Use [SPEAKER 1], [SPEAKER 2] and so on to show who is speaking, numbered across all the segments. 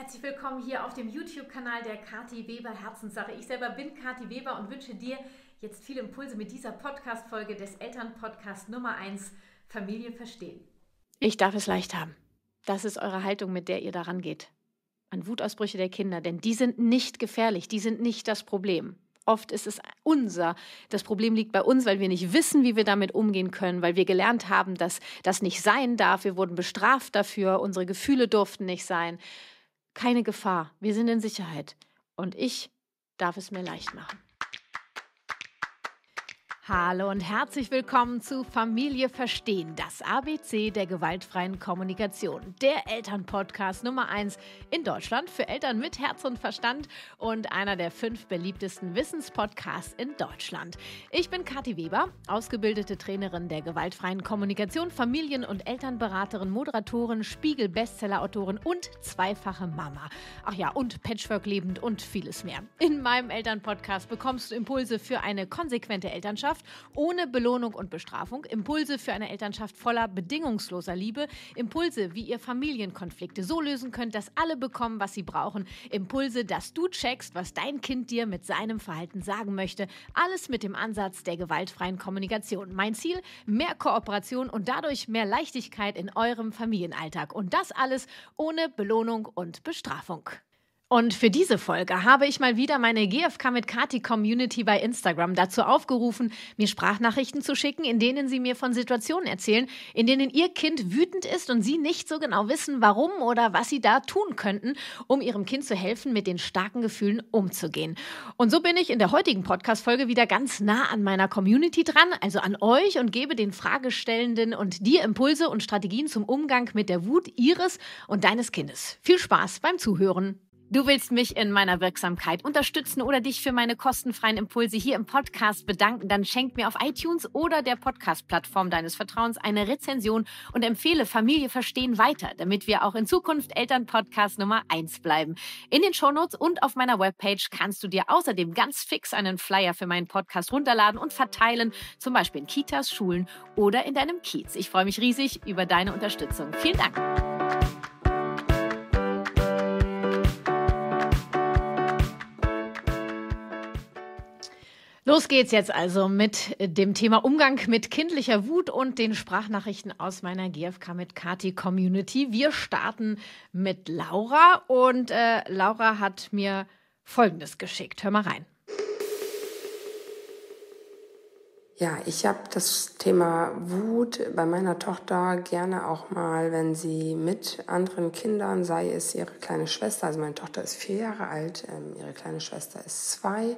[SPEAKER 1] Herzlich willkommen hier auf dem YouTube-Kanal der Kati Weber Herzenssache. Ich selber bin Kati Weber und wünsche dir jetzt viele Impulse mit dieser Podcast-Folge des Elternpodcast Nummer 1 Familie verstehen. Ich darf es leicht haben. Das ist eure Haltung, mit der ihr daran geht. An Wutausbrüche der Kinder, denn die sind nicht gefährlich, die sind nicht das Problem. Oft ist es unser. Das Problem liegt bei uns, weil wir nicht wissen, wie wir damit umgehen können, weil wir gelernt haben, dass das nicht sein darf. Wir wurden bestraft dafür, unsere Gefühle durften nicht sein keine Gefahr. Wir sind in Sicherheit. Und ich darf es mir leicht machen. Hallo und herzlich willkommen zu Familie Verstehen, das ABC der gewaltfreien Kommunikation, der Elternpodcast Nummer 1 in Deutschland für Eltern mit Herz und Verstand und einer der fünf beliebtesten Wissenspodcasts in Deutschland. Ich bin Kathi Weber, ausgebildete Trainerin der gewaltfreien Kommunikation, Familien- und Elternberaterin, Moderatorin, Spiegel-Bestseller-Autorin und zweifache Mama. Ach ja, und Patchwork-lebend und vieles mehr. In meinem Elternpodcast bekommst du Impulse für eine konsequente Elternschaft Elternschaft ohne Belohnung und Bestrafung, Impulse für eine Elternschaft voller bedingungsloser Liebe, Impulse, wie ihr Familienkonflikte so lösen könnt, dass alle bekommen, was sie brauchen, Impulse, dass du checkst, was dein Kind dir mit seinem Verhalten sagen möchte, alles mit dem Ansatz der gewaltfreien Kommunikation. Mein Ziel, mehr Kooperation und dadurch mehr Leichtigkeit in eurem Familienalltag und das alles ohne Belohnung und Bestrafung. Und für diese Folge habe ich mal wieder meine GFK mit Kati Community bei Instagram dazu aufgerufen, mir Sprachnachrichten zu schicken, in denen sie mir von Situationen erzählen, in denen ihr Kind wütend ist und sie nicht so genau wissen, warum oder was sie da tun könnten, um ihrem Kind zu helfen, mit den starken Gefühlen umzugehen. Und so bin ich in der heutigen Podcast-Folge wieder ganz nah an meiner Community dran, also an euch und gebe den Fragestellenden und dir Impulse und Strategien zum Umgang mit der Wut ihres und deines Kindes. Viel Spaß beim Zuhören. Du willst mich in meiner Wirksamkeit unterstützen oder dich für meine kostenfreien Impulse hier im Podcast bedanken, dann schenk mir auf iTunes oder der Podcast-Plattform deines Vertrauens eine Rezension und empfehle Familie verstehen weiter, damit wir auch in Zukunft Elternpodcast Nummer 1 bleiben. In den Shownotes und auf meiner Webpage kannst du dir außerdem ganz fix einen Flyer für meinen Podcast runterladen und verteilen, zum Beispiel in Kitas, Schulen oder in deinem Kiez. Ich freue mich riesig über deine Unterstützung. Vielen Dank. Los geht's jetzt also mit äh, dem Thema Umgang mit kindlicher Wut und den Sprachnachrichten aus meiner GFK mit Kati Community. Wir starten mit Laura und äh, Laura hat mir Folgendes geschickt. Hör mal rein.
[SPEAKER 2] Ja, ich habe das Thema Wut bei meiner Tochter gerne auch mal, wenn sie mit anderen Kindern, sei es ihre kleine Schwester, also meine Tochter ist vier Jahre alt, ähm, ihre kleine Schwester ist zwei,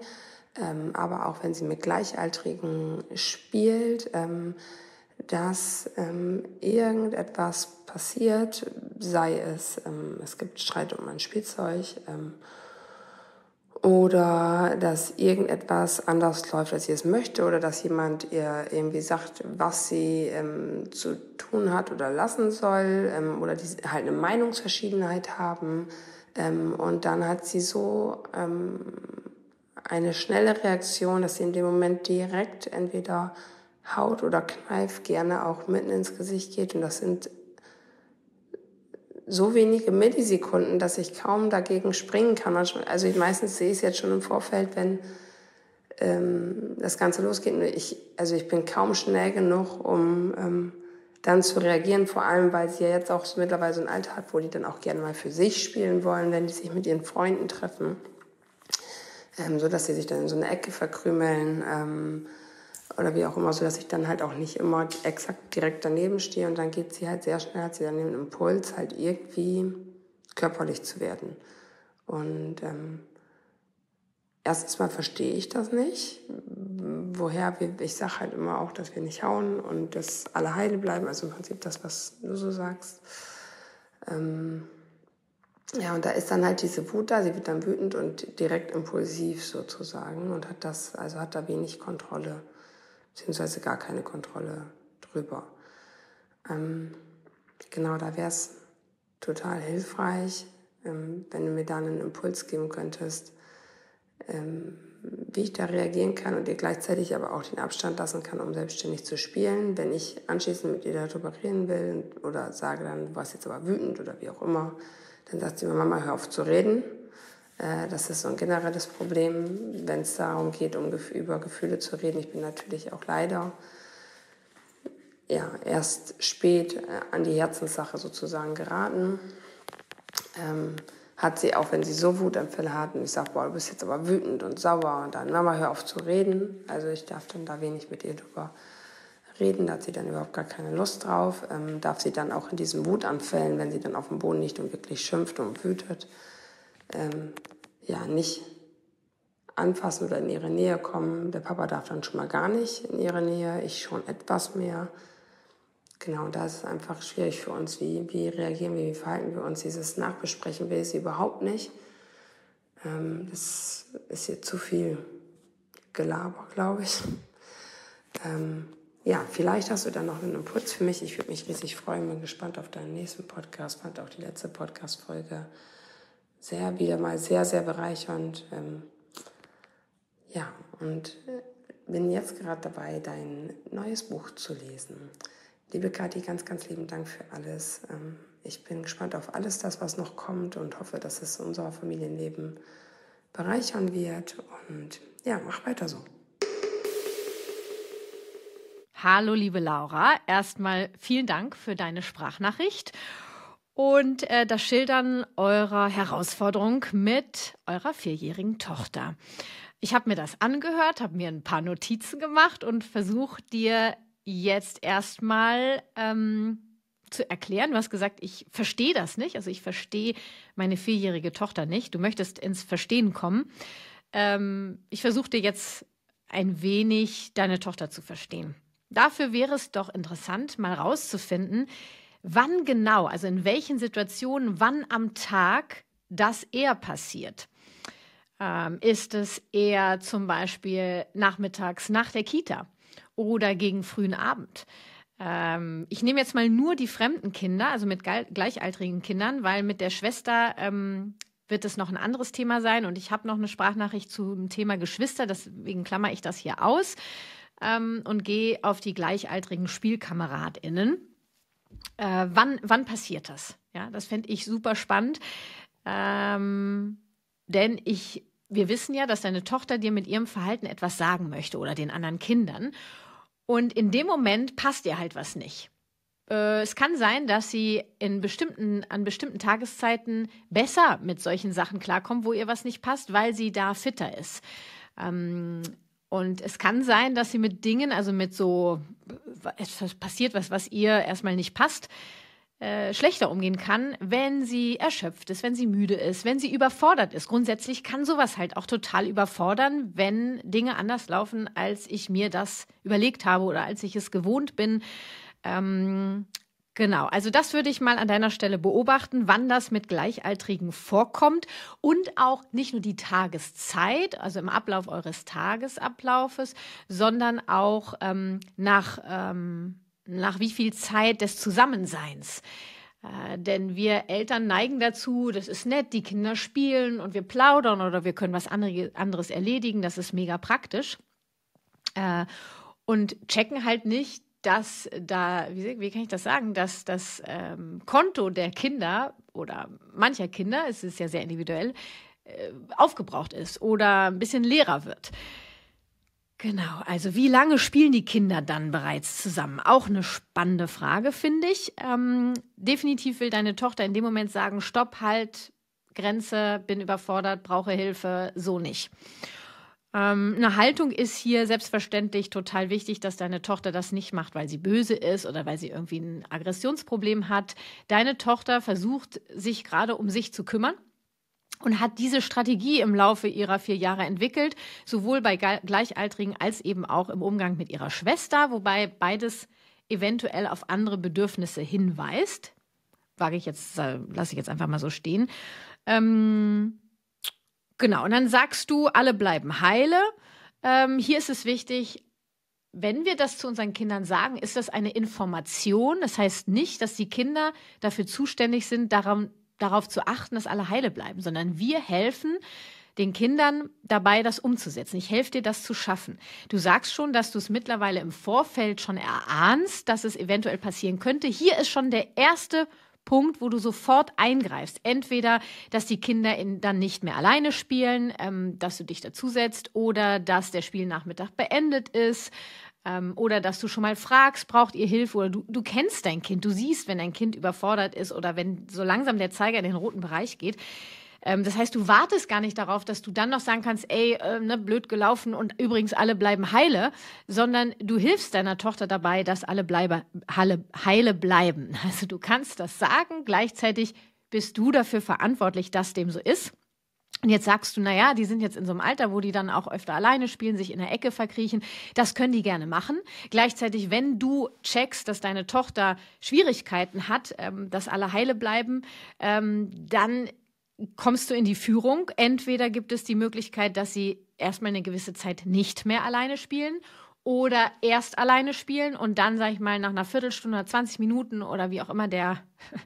[SPEAKER 2] ähm, aber auch wenn sie mit Gleichaltrigen spielt, ähm, dass ähm, irgendetwas passiert, sei es, ähm, es gibt Streit um ein Spielzeug ähm, oder dass irgendetwas anders läuft, als sie es möchte oder dass jemand ihr irgendwie sagt, was sie ähm, zu tun hat oder lassen soll oder die halt eine Meinungsverschiedenheit haben. und dann hat sie so eine schnelle Reaktion, dass sie in dem Moment direkt entweder Haut oder Kneif gerne auch mitten ins Gesicht geht. Und das sind so wenige Millisekunden, dass ich kaum dagegen springen kann. also ich, meistens sehe ich es jetzt schon im Vorfeld, wenn ähm, das Ganze losgeht. Ich, also ich bin kaum schnell genug, um ähm, dann zu reagieren, vor allem weil sie ja jetzt auch mittlerweile so ein Alter hat, wo die dann auch gerne mal für sich spielen wollen, wenn die sich mit ihren Freunden treffen ähm, so dass sie sich dann in so eine Ecke verkrümeln ähm, oder wie auch immer, so dass ich dann halt auch nicht immer exakt direkt daneben stehe und dann geht sie halt sehr schnell, hat sie dann den Impuls, halt irgendwie körperlich zu werden. Und ähm, erstens mal verstehe ich das nicht, woher wir, ich sage halt immer auch, dass wir nicht hauen und dass alle heile bleiben, also im Prinzip das, was du so sagst. Ähm, ja, und da ist dann halt diese Wut da, sie wird dann wütend und direkt impulsiv sozusagen und hat das, also hat da wenig Kontrolle, beziehungsweise gar keine Kontrolle drüber. Ähm, genau, da wäre es total hilfreich, ähm, wenn du mir da einen Impuls geben könntest, ähm, wie ich da reagieren kann und dir gleichzeitig aber auch den Abstand lassen kann, um selbstständig zu spielen. Wenn ich anschließend mit ihr darüber reden will oder sage dann, du warst jetzt aber wütend oder wie auch immer, dann sagt sie mir, Mama, hör auf zu reden. Äh, das ist so ein generelles Problem, wenn es darum geht, um über Gefühle zu reden. Ich bin natürlich auch leider ja, erst spät äh, an die Herzenssache sozusagen geraten. Ähm, hat sie, auch wenn sie so Wutempfälle hat und ich sage, boah, du bist jetzt aber wütend und sauer und dann, Mama, hör auf zu reden. Also ich darf dann da wenig mit ihr drüber reden reden, da hat sie dann überhaupt gar keine Lust drauf, ähm, darf sie dann auch in diesen Wutanfällen, wenn sie dann auf dem Boden liegt und wirklich schimpft und wütet, ähm, ja, nicht anfassen oder in ihre Nähe kommen. Der Papa darf dann schon mal gar nicht in ihre Nähe, ich schon etwas mehr. Genau, da ist es einfach schwierig für uns, wie, wie reagieren wir, wie verhalten wir uns. Dieses Nachbesprechen will sie überhaupt nicht. Ähm, das ist ihr zu viel Gelaber, glaube ich. Ähm, ja, vielleicht hast du dann noch einen Impuls für mich. Ich würde mich riesig freuen, bin gespannt auf deinen nächsten Podcast. Fand auch die letzte Podcast-Folge sehr, wieder mal sehr, sehr bereichernd. Ähm, ja, und äh, bin jetzt gerade dabei, dein neues Buch zu lesen. Liebe Kathi, ganz, ganz lieben Dank für alles. Ähm, ich bin gespannt auf alles das, was noch kommt und hoffe, dass es unser Familienleben bereichern wird. Und ja, mach weiter so.
[SPEAKER 1] Hallo, liebe Laura. Erstmal vielen Dank für deine Sprachnachricht und äh, das Schildern eurer Herausforderung mit eurer vierjährigen Tochter. Ich habe mir das angehört, habe mir ein paar Notizen gemacht und versuche dir jetzt erstmal ähm, zu erklären. Du hast gesagt, ich verstehe das nicht. Also ich verstehe meine vierjährige Tochter nicht. Du möchtest ins Verstehen kommen. Ähm, ich versuche dir jetzt ein wenig deine Tochter zu verstehen. Dafür wäre es doch interessant, mal rauszufinden, wann genau, also in welchen Situationen, wann am Tag das eher passiert. Ähm, ist es eher zum Beispiel nachmittags nach der Kita oder gegen frühen Abend? Ähm, ich nehme jetzt mal nur die fremden Kinder, also mit gleichaltrigen Kindern, weil mit der Schwester ähm, wird es noch ein anderes Thema sein und ich habe noch eine Sprachnachricht zum Thema Geschwister, deswegen klammer ich das hier aus ähm, und gehe auf die gleichaltrigen SpielkameradInnen. Äh, wann, wann passiert das? Ja, das fände ich super spannend. Ähm, denn ich, wir wissen ja, dass deine Tochter dir mit ihrem Verhalten etwas sagen möchte oder den anderen Kindern. Und in dem Moment passt ihr halt was nicht. Äh, es kann sein, dass sie in bestimmten, an bestimmten Tageszeiten besser mit solchen Sachen klarkommt, wo ihr was nicht passt, weil sie da fitter ist. Ähm, und es kann sein, dass sie mit Dingen, also mit so etwas passiert, was, was ihr erstmal nicht passt, äh, schlechter umgehen kann, wenn sie erschöpft ist, wenn sie müde ist, wenn sie überfordert ist. Grundsätzlich kann sowas halt auch total überfordern, wenn Dinge anders laufen, als ich mir das überlegt habe oder als ich es gewohnt bin. Ähm, Genau, also das würde ich mal an deiner Stelle beobachten, wann das mit Gleichaltrigen vorkommt und auch nicht nur die Tageszeit, also im Ablauf eures Tagesablaufes, sondern auch ähm, nach, ähm, nach wie viel Zeit des Zusammenseins. Äh, denn wir Eltern neigen dazu, das ist nett, die Kinder spielen und wir plaudern oder wir können was anderes erledigen, das ist mega praktisch. Äh, und checken halt nicht, dass da, wie, wie, kann ich das sagen, dass das ähm, Konto der Kinder oder mancher Kinder, es ist ja sehr individuell, äh, aufgebraucht ist oder ein bisschen leerer wird. Genau, also wie lange spielen die Kinder dann bereits zusammen? Auch eine spannende Frage, finde ich. Ähm, definitiv will deine Tochter in dem Moment sagen, stopp, halt, Grenze, bin überfordert, brauche Hilfe, so nicht. Ähm, eine Haltung ist hier selbstverständlich total wichtig, dass deine Tochter das nicht macht, weil sie böse ist oder weil sie irgendwie ein Aggressionsproblem hat. Deine Tochter versucht, sich gerade um sich zu kümmern und hat diese Strategie im Laufe ihrer vier Jahre entwickelt, sowohl bei Gleichaltrigen als eben auch im Umgang mit ihrer Schwester, wobei beides eventuell auf andere Bedürfnisse hinweist. Wage ich jetzt, äh, lasse ich jetzt einfach mal so stehen. Ähm, Genau, und dann sagst du, alle bleiben heile. Ähm, hier ist es wichtig, wenn wir das zu unseren Kindern sagen, ist das eine Information. Das heißt nicht, dass die Kinder dafür zuständig sind, daran, darauf zu achten, dass alle heile bleiben, sondern wir helfen den Kindern dabei, das umzusetzen. Ich helfe dir, das zu schaffen. Du sagst schon, dass du es mittlerweile im Vorfeld schon erahnst, dass es eventuell passieren könnte. Hier ist schon der erste Punkt. Punkt, wo du sofort eingreifst. Entweder, dass die Kinder in, dann nicht mehr alleine spielen, ähm, dass du dich dazusetzt oder dass der Spielnachmittag beendet ist. Ähm, oder dass du schon mal fragst, braucht ihr Hilfe? Oder du, du kennst dein Kind, du siehst, wenn dein Kind überfordert ist oder wenn so langsam der Zeiger in den roten Bereich geht. Ähm, das heißt, du wartest gar nicht darauf, dass du dann noch sagen kannst, ey, äh, ne, blöd gelaufen und übrigens alle bleiben heile, sondern du hilfst deiner Tochter dabei, dass alle bleibe, heile, heile bleiben. Also du kannst das sagen, gleichzeitig bist du dafür verantwortlich, dass dem so ist. Und jetzt sagst du, naja, die sind jetzt in so einem Alter, wo die dann auch öfter alleine spielen, sich in der Ecke verkriechen. Das können die gerne machen. Gleichzeitig, wenn du checkst, dass deine Tochter Schwierigkeiten hat, ähm, dass alle heile bleiben, ähm, dann kommst du in die Führung. Entweder gibt es die Möglichkeit, dass sie erstmal eine gewisse Zeit nicht mehr alleine spielen oder erst alleine spielen und dann, sag ich mal, nach einer Viertelstunde, oder 20 Minuten oder wie auch immer der,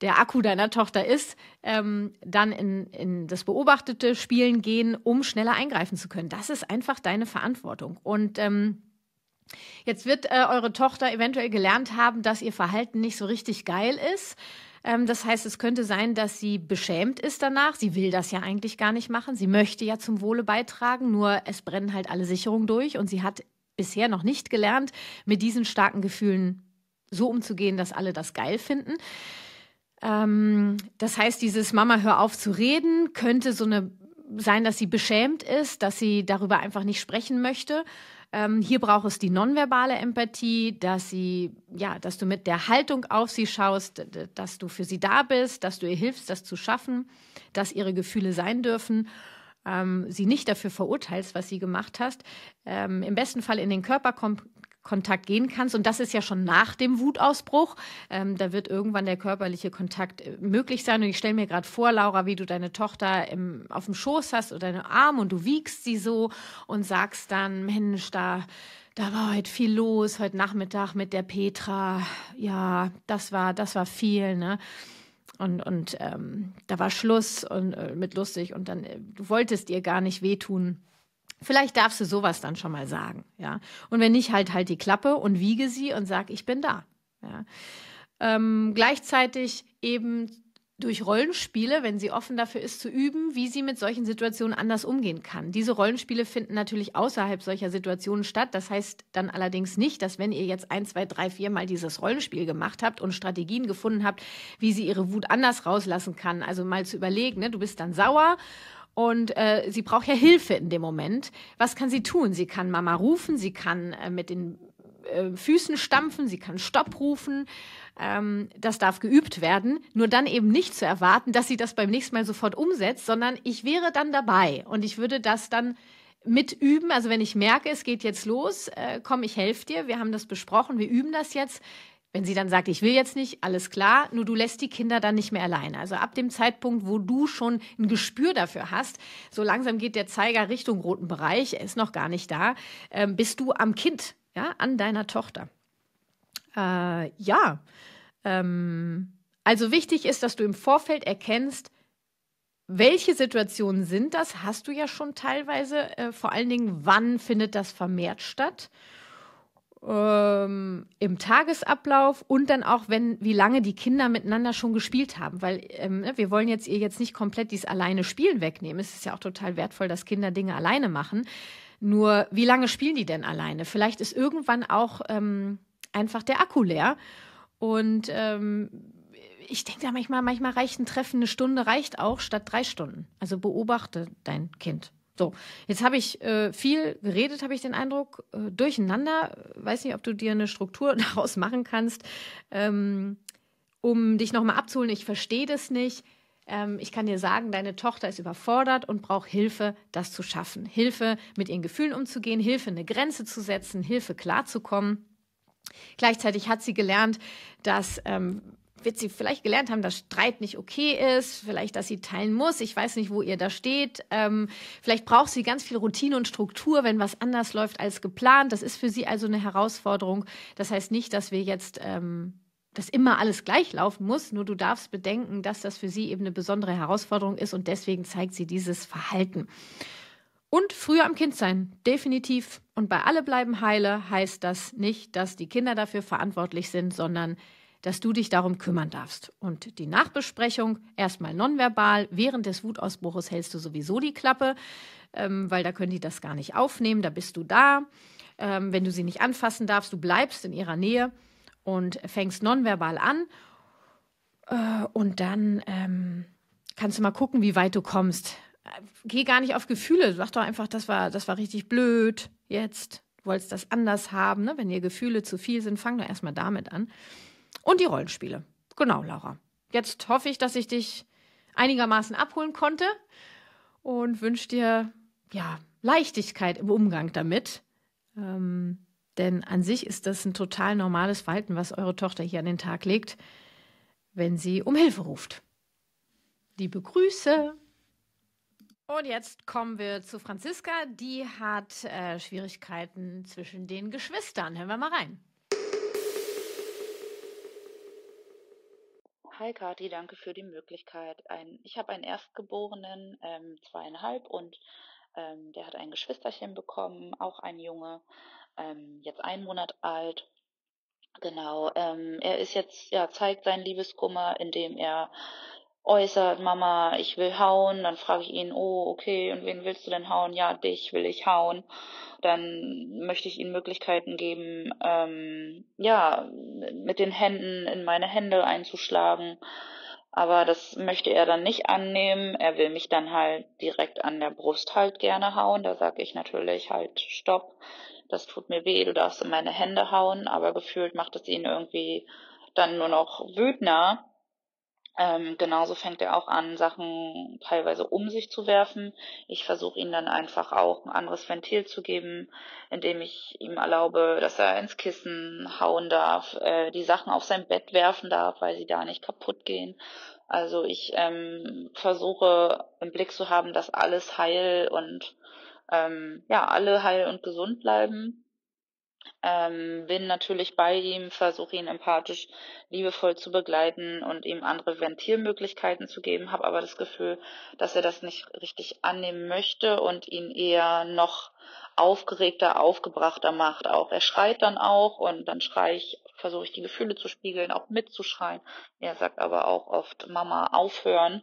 [SPEAKER 1] der Akku deiner Tochter ist, ähm, dann in, in das beobachtete Spielen gehen, um schneller eingreifen zu können. Das ist einfach deine Verantwortung. Und ähm, Jetzt wird äh, eure Tochter eventuell gelernt haben, dass ihr Verhalten nicht so richtig geil ist. Ähm, das heißt, es könnte sein, dass sie beschämt ist danach. Sie will das ja eigentlich gar nicht machen. Sie möchte ja zum Wohle beitragen, nur es brennen halt alle Sicherungen durch und sie hat bisher noch nicht gelernt, mit diesen starken Gefühlen so umzugehen, dass alle das geil finden. Ähm, das heißt, dieses Mama, hör auf zu reden, könnte so eine sein, dass sie beschämt ist, dass sie darüber einfach nicht sprechen möchte. Ähm, hier braucht es die nonverbale Empathie, dass sie, ja, dass du mit der Haltung auf sie schaust, dass du für sie da bist, dass du ihr hilfst, das zu schaffen, dass ihre Gefühle sein dürfen ähm, sie nicht dafür verurteilst, was sie gemacht hast, ähm, im besten Fall in den Körper Kontakt gehen kannst. Und das ist ja schon nach dem Wutausbruch. Ähm, da wird irgendwann der körperliche Kontakt äh, möglich sein. Und ich stelle mir gerade vor, Laura, wie du deine Tochter im, auf dem Schoß hast oder deine Arm und du wiegst sie so und sagst dann, Mensch, da da war heute viel los, heute Nachmittag mit der Petra. Ja, das war, das war viel, ne? Und, und ähm, da war Schluss und äh, mit lustig und dann, äh, du wolltest ihr gar nicht wehtun. Vielleicht darfst du sowas dann schon mal sagen, ja. Und wenn nicht, halt halt die Klappe und wiege sie und sag, ich bin da. Ja. Ähm, gleichzeitig eben durch Rollenspiele, wenn sie offen dafür ist, zu üben, wie sie mit solchen Situationen anders umgehen kann. Diese Rollenspiele finden natürlich außerhalb solcher Situationen statt. Das heißt dann allerdings nicht, dass wenn ihr jetzt ein, zwei, drei, vier Mal dieses Rollenspiel gemacht habt und Strategien gefunden habt, wie sie ihre Wut anders rauslassen kann. Also mal zu überlegen, ne, du bist dann sauer und äh, sie braucht ja Hilfe in dem Moment. Was kann sie tun? Sie kann Mama rufen, sie kann äh, mit den äh, Füßen stampfen, sie kann Stopp rufen. Ähm, das darf geübt werden. Nur dann eben nicht zu erwarten, dass sie das beim nächsten Mal sofort umsetzt, sondern ich wäre dann dabei und ich würde das dann mitüben. Also wenn ich merke, es geht jetzt los, äh, komm, ich helfe dir. Wir haben das besprochen, wir üben das jetzt. Wenn sie dann sagt, ich will jetzt nicht, alles klar, nur du lässt die Kinder dann nicht mehr alleine. Also ab dem Zeitpunkt, wo du schon ein Gespür dafür hast, so langsam geht der Zeiger Richtung roten Bereich, er ist noch gar nicht da, ähm, bist du am Kind, ja, an deiner Tochter. Äh, ja, ähm, also wichtig ist, dass du im Vorfeld erkennst, welche Situationen sind das? Hast du ja schon teilweise, äh, vor allen Dingen, wann findet das vermehrt statt? ähm, im Tagesablauf und dann auch, wenn wie lange die Kinder miteinander schon gespielt haben, weil ähm, ne, wir wollen jetzt ihr jetzt nicht komplett dieses alleine Spielen wegnehmen. Es ist ja auch total wertvoll, dass Kinder Dinge alleine machen. Nur wie lange spielen die denn alleine? Vielleicht ist irgendwann auch ähm, einfach der Akku leer und ähm, ich denke ja manchmal, manchmal reicht ein Treffen eine Stunde reicht auch statt drei Stunden. Also beobachte dein Kind. So, jetzt habe ich äh, viel geredet, habe ich den Eindruck, äh, durcheinander. Weiß nicht, ob du dir eine Struktur daraus machen kannst, ähm, um dich nochmal abzuholen. Ich verstehe das nicht. Ähm, ich kann dir sagen, deine Tochter ist überfordert und braucht Hilfe, das zu schaffen. Hilfe, mit ihren Gefühlen umzugehen, Hilfe, eine Grenze zu setzen, Hilfe, klarzukommen. Gleichzeitig hat sie gelernt, dass ähm, wird sie vielleicht gelernt haben, dass Streit nicht okay ist, vielleicht, dass sie teilen muss. Ich weiß nicht, wo ihr da steht. Ähm, vielleicht braucht sie ganz viel Routine und Struktur, wenn was anders läuft als geplant. Das ist für sie also eine Herausforderung. Das heißt nicht, dass wir jetzt, ähm, dass immer alles gleich laufen muss. Nur du darfst bedenken, dass das für sie eben eine besondere Herausforderung ist und deswegen zeigt sie dieses Verhalten. Und früher am Kind sein, definitiv. Und bei alle bleiben heile heißt das nicht, dass die Kinder dafür verantwortlich sind, sondern dass du dich darum kümmern darfst. Und die Nachbesprechung, erstmal nonverbal, während des Wutausbruches hältst du sowieso die Klappe, ähm, weil da können die das gar nicht aufnehmen, da bist du da. Ähm, wenn du sie nicht anfassen darfst, du bleibst in ihrer Nähe und fängst nonverbal an. Äh, und dann ähm, kannst du mal gucken, wie weit du kommst. Äh, geh gar nicht auf Gefühle, sag doch einfach, das war, das war richtig blöd jetzt Du wolltest das anders haben. Ne? Wenn dir Gefühle zu viel sind, fang doch erstmal damit an. Und die Rollenspiele. Genau, Laura. Jetzt hoffe ich, dass ich dich einigermaßen abholen konnte und wünsche dir ja Leichtigkeit im Umgang damit. Ähm, denn an sich ist das ein total normales Verhalten, was eure Tochter hier an den Tag legt, wenn sie um Hilfe ruft. Liebe Grüße! Und jetzt kommen wir zu Franziska. Die hat äh, Schwierigkeiten zwischen den Geschwistern. Hören wir mal rein.
[SPEAKER 3] Hi Kathi, danke für die Möglichkeit. Ein, ich habe einen Erstgeborenen, ähm, zweieinhalb, und ähm, der hat ein Geschwisterchen bekommen, auch ein Junge, ähm, jetzt einen Monat alt. Genau, ähm, er ist jetzt, ja, zeigt seinen Liebeskummer, indem er äußert, Mama, ich will hauen, dann frage ich ihn, oh, okay, und wen willst du denn hauen? Ja, dich will ich hauen. Dann möchte ich ihm Möglichkeiten geben, ähm, ja, mit den Händen in meine Hände einzuschlagen. Aber das möchte er dann nicht annehmen. Er will mich dann halt direkt an der Brust halt gerne hauen. Da sage ich natürlich halt, stopp, das tut mir weh, du darfst in meine Hände hauen. Aber gefühlt macht es ihn irgendwie dann nur noch wütender ähm, genauso fängt er auch an, Sachen teilweise um sich zu werfen. Ich versuche ihm dann einfach auch ein anderes Ventil zu geben, indem ich ihm erlaube, dass er ins Kissen hauen darf, äh, die Sachen auf sein Bett werfen darf, weil sie da nicht kaputt gehen. Also ich ähm, versuche im Blick zu haben, dass alles heil und ähm, ja, alle heil und gesund bleiben. Ähm, bin natürlich bei ihm, versuche ihn empathisch, liebevoll zu begleiten und ihm andere Ventilmöglichkeiten zu geben, habe aber das Gefühl, dass er das nicht richtig annehmen möchte und ihn eher noch aufgeregter, aufgebrachter macht auch. Er schreit dann auch und dann schreie ich, versuche ich die Gefühle zu spiegeln, auch mitzuschreien. Er sagt aber auch oft, Mama, aufhören,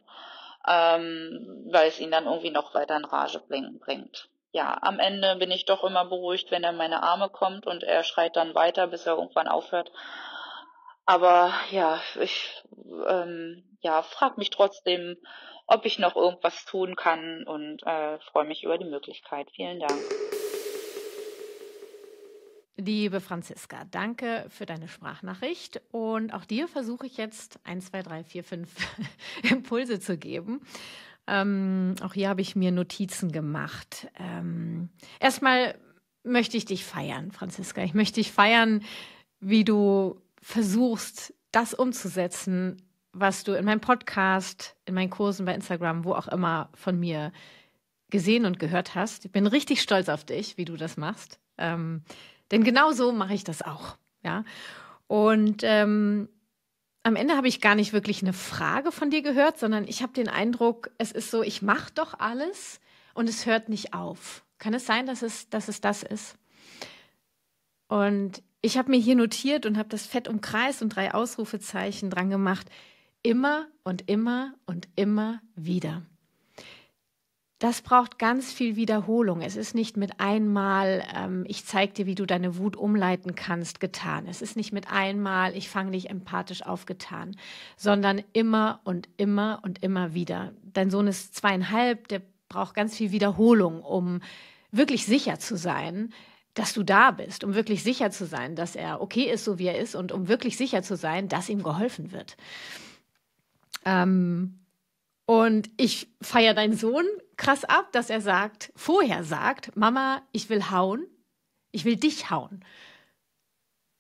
[SPEAKER 3] ähm, weil es ihn dann irgendwie noch weiter in Rage bringt ja, am Ende bin ich doch immer beruhigt, wenn er in meine Arme kommt und er schreit dann weiter, bis er irgendwann aufhört. Aber ja, ich ähm, ja, frage mich trotzdem, ob ich noch irgendwas tun kann und äh, freue mich über die Möglichkeit. Vielen Dank.
[SPEAKER 1] Liebe Franziska, danke für deine Sprachnachricht. Und auch dir versuche ich jetzt 1, 2, 3, 4, 5 Impulse zu geben. Ähm, auch hier habe ich mir Notizen gemacht. Ähm, erstmal möchte ich dich feiern, Franziska. Ich möchte dich feiern, wie du versuchst, das umzusetzen, was du in meinem Podcast, in meinen Kursen bei Instagram, wo auch immer von mir gesehen und gehört hast. Ich bin richtig stolz auf dich, wie du das machst. Ähm, denn genau so mache ich das auch. Ja. Und ähm, am Ende habe ich gar nicht wirklich eine Frage von dir gehört, sondern ich habe den Eindruck, es ist so, ich mache doch alles und es hört nicht auf. Kann es sein, dass es, dass es das ist? Und ich habe mir hier notiert und habe das fett umkreist und drei Ausrufezeichen dran gemacht. Immer und immer und immer wieder das braucht ganz viel Wiederholung. Es ist nicht mit einmal, ähm, ich zeige dir, wie du deine Wut umleiten kannst, getan. Es ist nicht mit einmal, ich fange dich empathisch auf, getan, sondern immer und immer und immer wieder. Dein Sohn ist zweieinhalb, der braucht ganz viel Wiederholung, um wirklich sicher zu sein, dass du da bist, um wirklich sicher zu sein, dass er okay ist, so wie er ist, und um wirklich sicher zu sein, dass ihm geholfen wird. Ähm, und ich feiere deinen Sohn krass ab, dass er sagt, vorher sagt, Mama, ich will hauen, ich will dich hauen.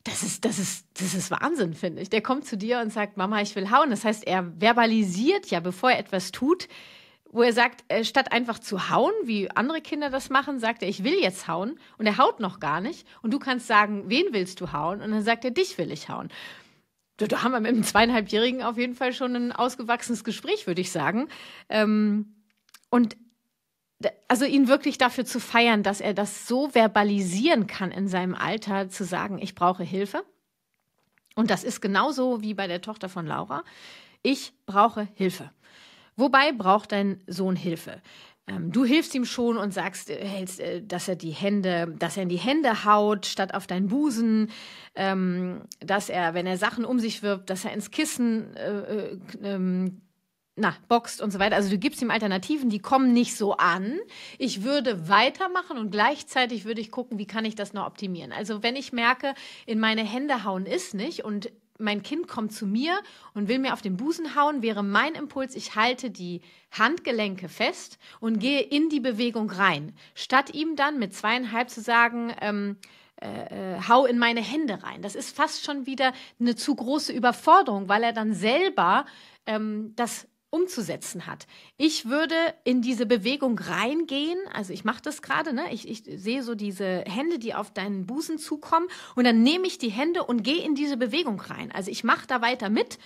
[SPEAKER 1] Das ist, das ist, das ist Wahnsinn, finde ich. Der kommt zu dir und sagt, Mama, ich will hauen. Das heißt, er verbalisiert ja, bevor er etwas tut, wo er sagt, äh, statt einfach zu hauen, wie andere Kinder das machen, sagt er, ich will jetzt hauen und er haut noch gar nicht. Und du kannst sagen, wen willst du hauen? Und dann sagt er, dich will ich hauen da haben wir mit einem zweieinhalbjährigen auf jeden Fall schon ein ausgewachsenes Gespräch, würde ich sagen. Ähm, und also ihn wirklich dafür zu feiern, dass er das so verbalisieren kann in seinem Alter, zu sagen, ich brauche Hilfe. Und das ist genauso wie bei der Tochter von Laura. Ich brauche Hilfe. Wobei braucht dein Sohn Hilfe? ähm, du hilfst ihm schon und sagst, äh, hältst, äh, dass er die Hände, dass er in die Hände haut statt auf deinen Busen, ähm, dass er, wenn er Sachen um sich wirft, dass er ins Kissen äh, äh, ähm, na, boxt und so weiter. Also du gibst ihm Alternativen, die kommen nicht so an. Ich würde weitermachen und gleichzeitig würde ich gucken, wie kann ich das noch optimieren. Also wenn ich merke, in meine Hände hauen ist nicht und mein Kind kommt zu mir und will mir auf den Busen hauen, wäre mein Impuls, ich halte die Handgelenke fest und gehe in die Bewegung rein, statt ihm dann mit zweieinhalb zu sagen, ähm, äh, äh hau in meine Hände rein. Das ist fast schon wieder eine zu große Überforderung, weil er dann selber ähm, das umzusetzen hat. Ich würde in diese Bewegung reingehen, also ich mache das gerade, ne? ich, ich sehe so diese Hände, die auf deinen Busen zukommen und dann nehme ich die Hände und gehe in diese Bewegung rein. Also ich mache da weiter mit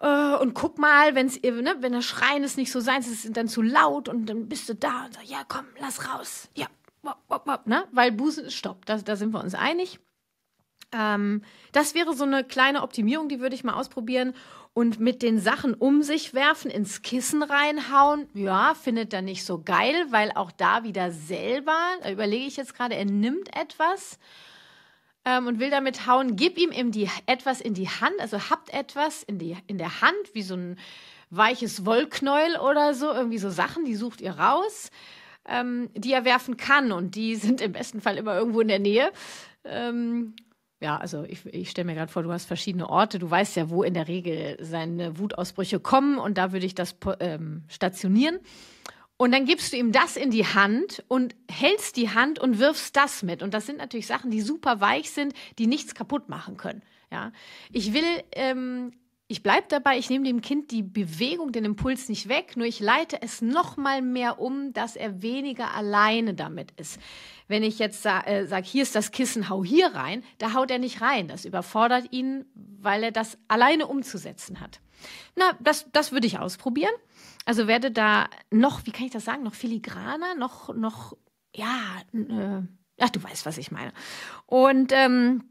[SPEAKER 1] äh, und guck mal, wenn's, äh, ne, wenn das Schreien ist nicht so seins, es ist dann zu laut und dann bist du da und sagst, so, ja komm, lass raus, ja, wop, wop, wop, ne? weil Busen, ist stopp, da, da sind wir uns einig. Ähm, das wäre so eine kleine Optimierung, die würde ich mal ausprobieren und mit den Sachen um sich werfen, ins Kissen reinhauen, ja, findet er nicht so geil, weil auch da wieder selber, da überlege ich jetzt gerade, er nimmt etwas ähm, und will damit hauen, gib ihm eben die, etwas in die Hand, also habt etwas in, die, in der Hand, wie so ein weiches Wollknäuel oder so, irgendwie so Sachen, die sucht ihr raus, ähm, die er werfen kann und die sind im besten Fall immer irgendwo in der Nähe. Ähm, ja, also ich, ich stelle mir gerade vor, du hast verschiedene Orte, du weißt ja, wo in der Regel seine Wutausbrüche kommen und da würde ich das ähm, stationieren. Und dann gibst du ihm das in die Hand und hältst die Hand und wirfst das mit. Und das sind natürlich Sachen, die super weich sind, die nichts kaputt machen können. Ja, ich will ähm, ich bleibe dabei, ich nehme dem Kind die Bewegung, den Impuls nicht weg, nur ich leite es noch mal mehr um, dass er weniger alleine damit ist. Wenn ich jetzt sa äh, sage, hier ist das Kissen, hau hier rein, da haut er nicht rein. Das überfordert ihn, weil er das alleine umzusetzen hat. Na, das, das würde ich ausprobieren. Also werde da noch, wie kann ich das sagen, noch filigraner, noch, noch, ja, äh, ach, du weißt, was ich meine. Und ähm,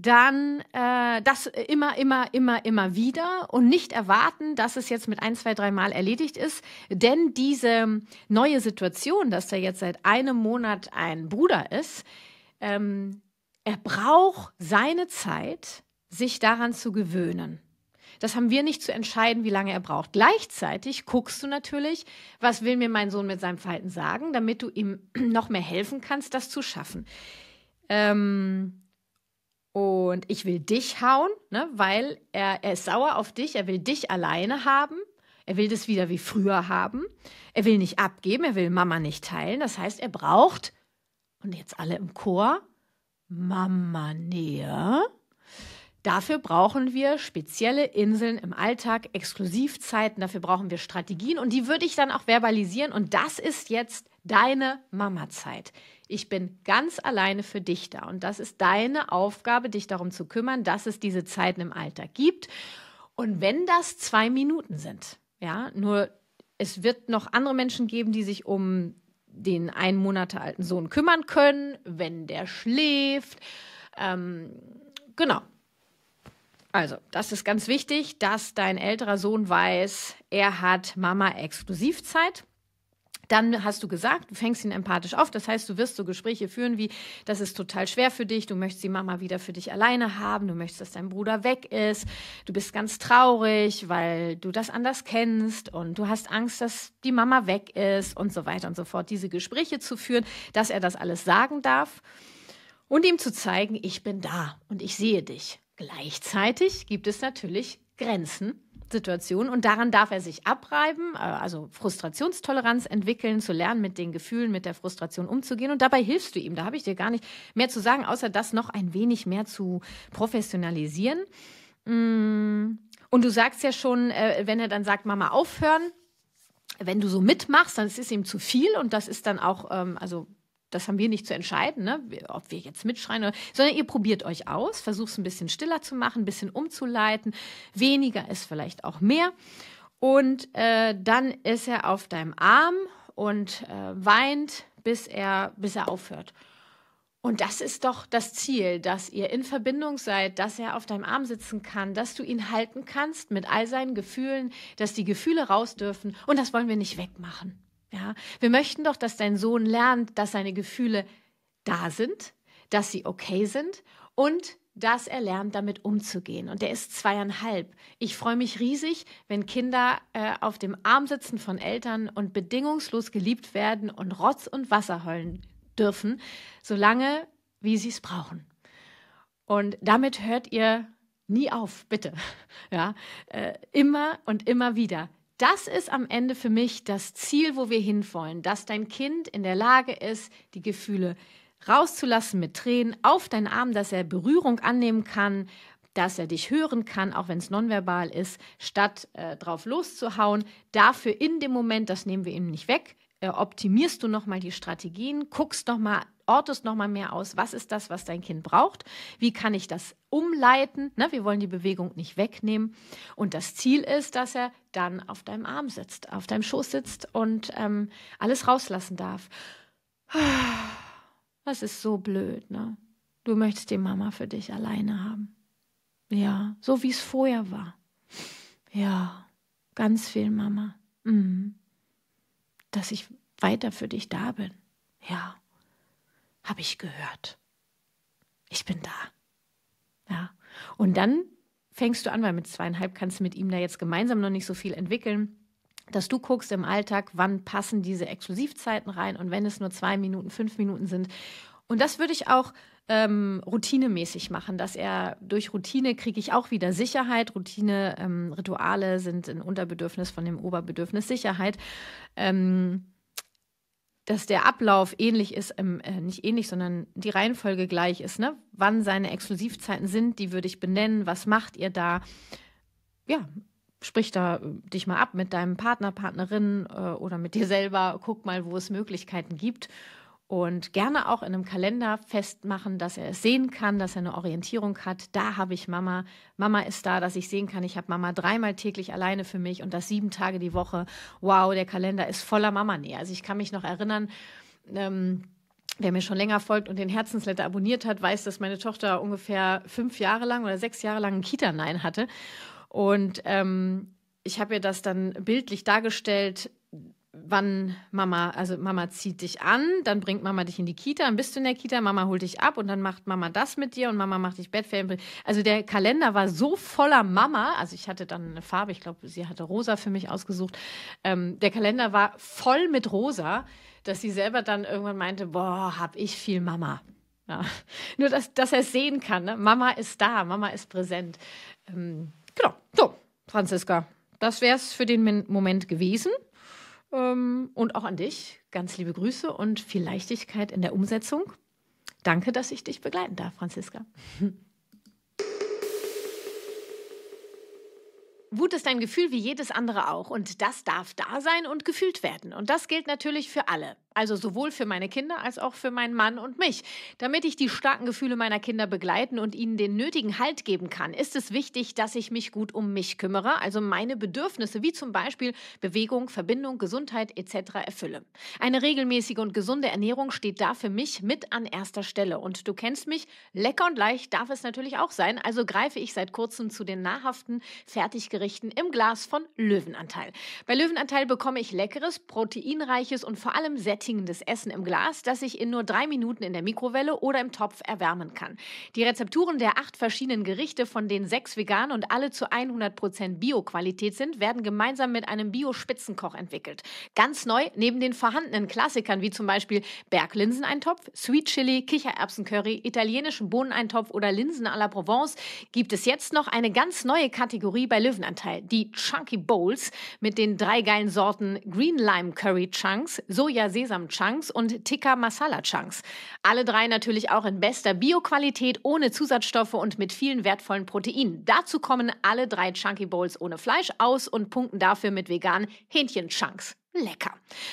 [SPEAKER 1] dann äh, das immer, immer, immer, immer wieder und nicht erwarten, dass es jetzt mit ein, zwei, drei Mal erledigt ist. Denn diese neue Situation, dass da jetzt seit einem Monat ein Bruder ist, ähm, er braucht seine Zeit, sich daran zu gewöhnen. Das haben wir nicht zu entscheiden, wie lange er braucht. Gleichzeitig guckst du natürlich, was will mir mein Sohn mit seinem Verhalten sagen, damit du ihm noch mehr helfen kannst, das zu schaffen. Ähm, und ich will dich hauen, ne, weil er, er ist sauer auf dich, er will dich alleine haben, er will das wieder wie früher haben, er will nicht abgeben, er will Mama nicht teilen. Das heißt, er braucht, und jetzt alle im Chor, Mama näher. Dafür brauchen wir spezielle Inseln im Alltag, Exklusivzeiten, dafür brauchen wir Strategien und die würde ich dann auch verbalisieren und das ist jetzt deine Mama-Zeit. Ich bin ganz alleine für dich da. Und das ist deine Aufgabe, dich darum zu kümmern, dass es diese Zeiten im Alltag gibt. Und wenn das zwei Minuten sind, ja, nur es wird noch andere Menschen geben, die sich um den einen Monate alten Sohn kümmern können, wenn der schläft. Ähm, genau. Also, das ist ganz wichtig, dass dein älterer Sohn weiß, er hat Mama Exklusivzeit dann hast du gesagt, du fängst ihn empathisch auf. Das heißt, du wirst so Gespräche führen wie, das ist total schwer für dich, du möchtest die Mama wieder für dich alleine haben, du möchtest, dass dein Bruder weg ist, du bist ganz traurig, weil du das anders kennst und du hast Angst, dass die Mama weg ist und so weiter und so fort. Diese Gespräche zu führen, dass er das alles sagen darf und ihm zu zeigen, ich bin da und ich sehe dich. Gleichzeitig gibt es natürlich Grenzen Situation und daran darf er sich abreiben, äh, also Frustrationstoleranz entwickeln, zu lernen, mit den Gefühlen, mit der Frustration umzugehen und dabei hilfst du ihm. Da habe ich dir gar nicht mehr zu sagen, außer das noch ein wenig mehr zu professionalisieren. Mm. Und du sagst ja schon, äh, wenn er dann sagt, Mama aufhören, wenn du so mitmachst, dann ist es ihm zu viel und das ist dann auch, ähm, also das haben wir nicht zu entscheiden, ne? ob wir jetzt mitschreien, oder, sondern ihr probiert euch aus, versucht es ein bisschen stiller zu machen, ein bisschen umzuleiten. Weniger ist vielleicht auch mehr. Und äh, dann ist er auf deinem Arm und äh, weint, bis er, bis er aufhört. Und das ist doch das Ziel, dass ihr in Verbindung seid, dass er auf deinem Arm sitzen kann, dass du ihn halten kannst mit all seinen Gefühlen, dass die Gefühle raus dürfen. Und das wollen wir nicht wegmachen. Ja, wir möchten doch, dass dein Sohn lernt, dass seine Gefühle da sind, dass sie okay sind und dass er lernt, damit umzugehen. Und der ist zweieinhalb. Ich freue mich riesig, wenn Kinder äh, auf dem Arm sitzen von Eltern und bedingungslos geliebt werden und Rotz und Wasser heulen dürfen, solange wie sie es brauchen. Und damit hört ihr nie auf, bitte. Ja, äh, immer und immer wieder. Das ist am Ende für mich das Ziel, wo wir hinwollen, dass dein Kind in der Lage ist, die Gefühle rauszulassen mit Tränen auf deinen Arm, dass er Berührung annehmen kann, dass er dich hören kann, auch wenn es nonverbal ist, statt äh, drauf loszuhauen. Dafür in dem Moment, das nehmen wir ihm nicht weg, äh, optimierst du nochmal die Strategien, guckst nochmal ortest nochmal mehr aus, was ist das, was dein Kind braucht, wie kann ich das umleiten. Ne? Wir wollen die Bewegung nicht wegnehmen. Und das Ziel ist, dass er dann auf deinem Arm sitzt, auf deinem Schoß sitzt und ähm, alles rauslassen darf. Das ist so blöd, ne? Du möchtest die Mama für dich alleine haben. Ja, so wie es vorher war. Ja, ganz viel Mama. Mhm. Dass ich weiter für dich da bin. Ja habe ich gehört. Ich bin da. Ja. Und dann fängst du an, weil mit zweieinhalb kannst du mit ihm da jetzt gemeinsam noch nicht so viel entwickeln, dass du guckst im Alltag, wann passen diese Exklusivzeiten rein und wenn es nur zwei Minuten, fünf Minuten sind. Und das würde ich auch ähm, routinemäßig machen, dass er durch Routine kriege ich auch wieder Sicherheit. Routine, ähm, Rituale sind ein Unterbedürfnis von dem Oberbedürfnis Sicherheit. Ähm, dass der Ablauf ähnlich ist, im, ähm, äh, nicht ähnlich, sondern die Reihenfolge gleich ist, ne? Wann seine Exklusivzeiten sind, die würde ich benennen, was macht ihr da? Ja, sprich da äh, dich mal ab mit deinem Partner, Partnerin äh, oder mit dir selber, guck mal, wo es Möglichkeiten gibt und gerne auch in einem Kalender festmachen, dass er es sehen kann, dass er eine Orientierung hat. Da habe ich Mama, Mama ist da, dass ich sehen kann. Ich habe Mama dreimal täglich alleine für mich und das sieben Tage die Woche. Wow, der Kalender ist voller Mama-Nähe. Also ich kann mich noch erinnern. Ähm, Wer mir schon länger folgt und den Herzensletter abonniert hat, weiß, dass meine Tochter ungefähr fünf Jahre lang oder sechs Jahre lang ein Kita-Nein hatte. Und ähm, ich habe ihr das dann bildlich dargestellt, wann Mama, also Mama zieht dich an, dann bringt Mama dich in die Kita, dann bist du in der Kita, Mama holt dich ab und dann macht Mama das mit dir und Mama macht dich Bettferien. Also der Kalender war so voller Mama, also ich hatte dann eine Farbe, ich glaube, sie hatte rosa für mich ausgesucht. Ähm, der Kalender war voll mit rosa, dass sie selber dann irgendwann meinte, boah, hab ich viel Mama. Ja. Nur, dass, dass er es sehen kann, ne? Mama ist da, Mama ist präsent. Ähm, genau, so, Franziska, das wäre es für den Moment gewesen. Ähm, und auch an dich ganz liebe Grüße und viel Leichtigkeit in der Umsetzung. Danke, dass ich dich begleiten darf, Franziska. Wut ist ein Gefühl wie jedes andere auch und das darf da sein und gefühlt werden. Und das gilt natürlich für alle. Also sowohl für meine Kinder als auch für meinen Mann und mich. Damit ich die starken Gefühle meiner Kinder begleiten und ihnen den nötigen Halt geben kann, ist es wichtig, dass ich mich gut um mich kümmere, also meine Bedürfnisse wie zum Beispiel Bewegung, Verbindung, Gesundheit etc. erfülle. Eine regelmäßige und gesunde Ernährung steht da für mich mit an erster Stelle. Und du kennst mich, lecker und leicht darf es natürlich auch sein, also greife ich seit kurzem zu den nahrhaften Fertiggerichten im Glas von Löwenanteil. Bei Löwenanteil bekomme ich leckeres, proteinreiches und vor allem sättiges sättigendes Essen im Glas, das ich in nur drei Minuten in der Mikrowelle oder im Topf erwärmen kann. Die Rezepturen der acht verschiedenen Gerichte, von denen sechs vegan und alle zu 100% Bio-Qualität sind, werden gemeinsam mit einem Bio-Spitzenkoch entwickelt. Ganz neu, neben den vorhandenen Klassikern wie zum Beispiel Berglinseneintopf, Sweet Chili, Kichererbsencurry, italienischen Bohneneintopf oder Linsen à la Provence, gibt es jetzt noch eine ganz neue Kategorie bei Löwenanteil, die Chunky Bowls mit den drei geilen Sorten Green Lime Curry Chunks, Soja Sesam Sesam Chunks und Tikka Masala Chunks. Alle drei natürlich auch in bester Bioqualität, ohne Zusatzstoffe und mit vielen wertvollen Proteinen. Dazu kommen alle drei Chunky Bowls ohne Fleisch aus und punkten dafür mit vegan Hähnchen Chunks lecker.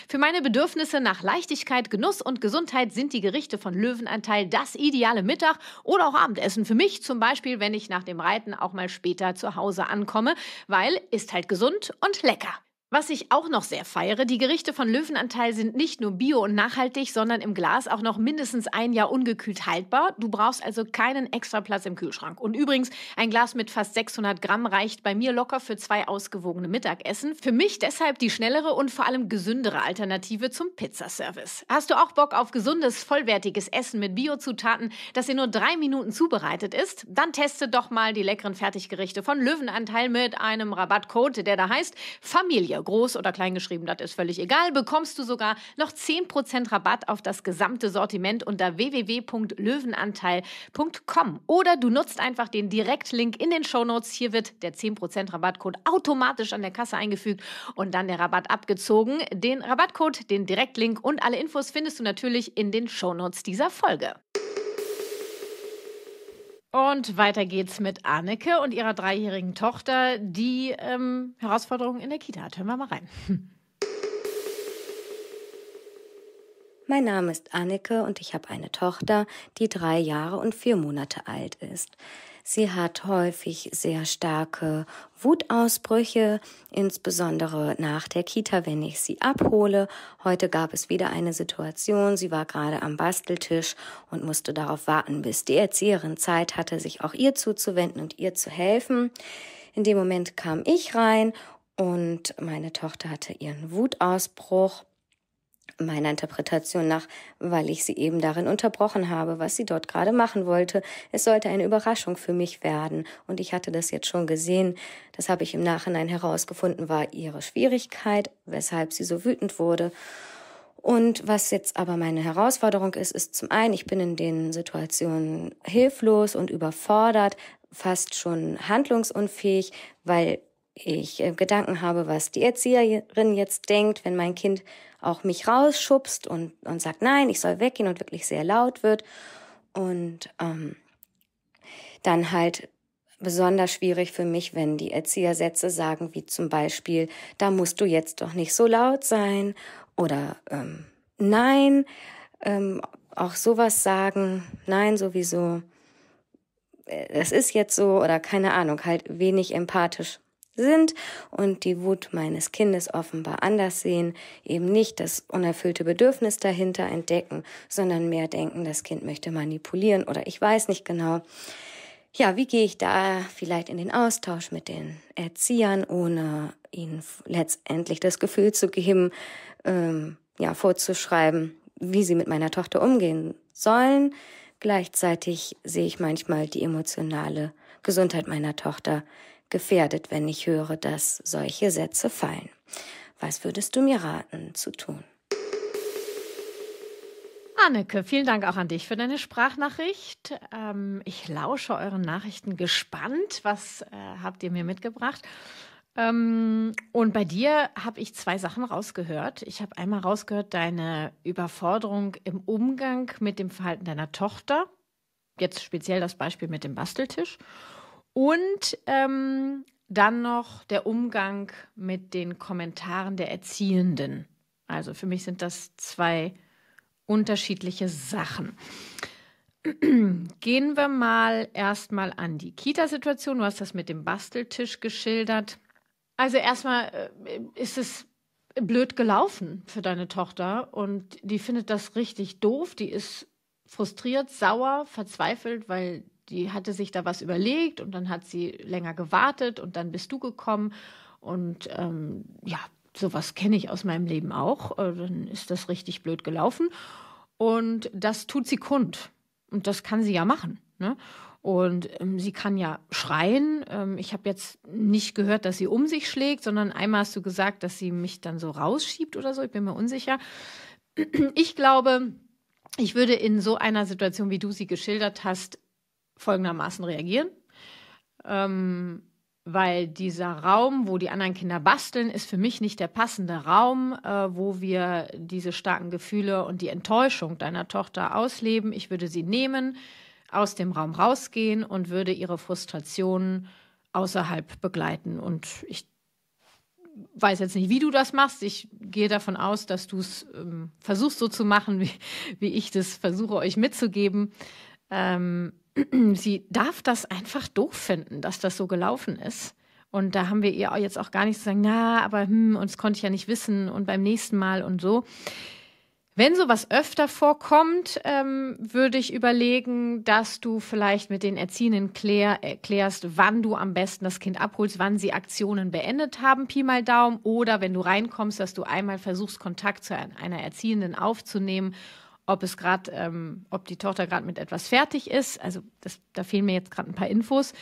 [SPEAKER 1] Für meine Bedürfnisse nach Leichtigkeit, Genuss und Gesundheit sind die Gerichte von Löwenanteil das ideale Mittag oder auch Abendessen. Für mich zum Beispiel, wenn ich nach dem Reiten auch mal später zu Hause ankomme, weil ist halt gesund und lecker. Was ich auch noch sehr feiere, die Gerichte von Löwenanteil sind nicht nur bio und nachhaltig, sondern im Glas auch noch mindestens ein Jahr ungekühlt haltbar. Du brauchst also keinen extra Platz im Kühlschrank. Und übrigens, ein Glas mit fast 600 Gramm reicht bei mir locker für zwei ausgewogene Mittagessen. Für mich deshalb die schnellere und vor allem gesündere Alternative zum Pizzaservice. Hast du auch Bock auf gesundes, vollwertiges Essen mit Biozutaten, das in nur drei Minuten zubereitet ist? Dann teste doch mal die leckeren Fertiggerichte von Löwenanteil mit einem Rabattcode, der da heißt Familie groß oder klein geschrieben, das ist völlig egal, bekommst du sogar noch 10% Rabatt auf das gesamte Sortiment unter www.löwenanteil.com. Oder du nutzt einfach den Direktlink in den Shownotes. Hier wird der 10% Rabattcode automatisch an der Kasse eingefügt und dann der Rabatt abgezogen. Den Rabattcode, den Direktlink und alle Infos findest du natürlich in den Shownotes dieser Folge. Und weiter geht's mit Anneke und ihrer dreijährigen Tochter, die ähm, Herausforderungen in der Kita hat. Hören wir mal
[SPEAKER 4] rein. Mein Name ist Anneke und ich habe eine Tochter, die drei Jahre und vier Monate alt ist. Sie hat häufig sehr starke Wutausbrüche, insbesondere nach der Kita, wenn ich sie abhole. Heute gab es wieder eine Situation, sie war gerade am Basteltisch und musste darauf warten, bis die Erzieherin Zeit hatte, sich auch ihr zuzuwenden und ihr zu helfen. In dem Moment kam ich rein und meine Tochter hatte ihren Wutausbruch meiner Interpretation nach, weil ich sie eben darin unterbrochen habe, was sie dort gerade machen wollte. Es sollte eine Überraschung für mich werden und ich hatte das jetzt schon gesehen. Das habe ich im Nachhinein herausgefunden, war ihre Schwierigkeit, weshalb sie so wütend wurde. Und was jetzt aber meine Herausforderung ist, ist zum einen, ich bin in den Situationen hilflos und überfordert, fast schon handlungsunfähig, weil ich äh, Gedanken habe, was die Erzieherin jetzt denkt, wenn mein Kind auch mich rausschubst und, und sagt, nein, ich soll weggehen und wirklich sehr laut wird. Und ähm, dann halt besonders schwierig für mich, wenn die Erzieher Sätze sagen, wie zum Beispiel, da musst du jetzt doch nicht so laut sein oder ähm, nein, ähm, auch sowas sagen, nein sowieso, äh, es ist jetzt so oder keine Ahnung, halt wenig empathisch sind und die Wut meines Kindes offenbar anders sehen, eben nicht das unerfüllte Bedürfnis dahinter entdecken, sondern mehr denken, das Kind möchte manipulieren oder ich weiß nicht genau. Ja, wie gehe ich da vielleicht in den Austausch mit den Erziehern, ohne ihnen letztendlich das Gefühl zu geben, ähm, ja, vorzuschreiben, wie sie mit meiner Tochter umgehen sollen. Gleichzeitig sehe ich manchmal die emotionale Gesundheit meiner Tochter gefährdet, wenn ich höre, dass solche Sätze fallen. Was würdest du mir raten zu tun? Anneke,
[SPEAKER 1] vielen Dank auch an dich für deine Sprachnachricht. Ähm, ich lausche euren Nachrichten gespannt. Was äh, habt ihr mir mitgebracht? Ähm, und bei dir habe ich zwei Sachen rausgehört. Ich habe einmal rausgehört deine Überforderung im Umgang mit dem Verhalten deiner Tochter. Jetzt speziell das Beispiel mit dem Basteltisch. Und ähm, dann noch der Umgang mit den Kommentaren der Erziehenden. Also für mich sind das zwei unterschiedliche Sachen. Gehen wir mal erstmal an die Kita-Situation. Du hast das mit dem Basteltisch geschildert. Also erstmal äh, ist es blöd gelaufen für deine Tochter und die findet das richtig doof. Die ist frustriert, sauer, verzweifelt, weil die hatte sich da was überlegt und dann hat sie länger gewartet und dann bist du gekommen. Und ähm, ja, sowas kenne ich aus meinem Leben auch. Äh, dann ist das richtig blöd gelaufen. Und das tut sie kund. Und das kann sie ja machen. Ne? Und ähm, sie kann ja schreien. Ähm, ich habe jetzt nicht gehört, dass sie um sich schlägt, sondern einmal hast du gesagt, dass sie mich dann so rausschiebt oder so. Ich bin mir unsicher. Ich glaube, ich würde in so einer Situation, wie du sie geschildert hast, folgendermaßen reagieren. Ähm, weil dieser Raum, wo die anderen Kinder basteln, ist für mich nicht der passende Raum, äh, wo wir diese starken Gefühle und die Enttäuschung deiner Tochter ausleben. Ich würde sie nehmen, aus dem Raum rausgehen und würde ihre Frustrationen außerhalb begleiten. Und ich weiß jetzt nicht, wie du das machst. Ich gehe davon aus, dass du es ähm, versuchst so zu machen, wie, wie ich das versuche euch mitzugeben. Ähm, sie darf das einfach doof finden, dass das so gelaufen ist. Und da haben wir ihr jetzt auch gar nicht zu sagen, na, aber hm, uns konnte ich ja nicht wissen und beim nächsten Mal und so. Wenn sowas öfter vorkommt, ähm, würde ich überlegen, dass du vielleicht mit den Erziehenden klär, erklärst, wann du am besten das Kind abholst, wann sie Aktionen beendet haben, Pi mal Daumen, oder wenn du reinkommst, dass du einmal versuchst, Kontakt zu einer Erziehenden aufzunehmen ob es gerade, ähm, ob die Tochter gerade mit etwas fertig ist, also das, da fehlen mir jetzt gerade ein paar Infos,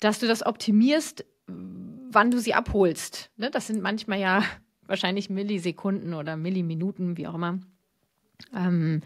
[SPEAKER 1] dass du das optimierst, wann du sie abholst. Ne? Das sind manchmal ja wahrscheinlich Millisekunden oder Milliminuten, wie auch immer. Ähm,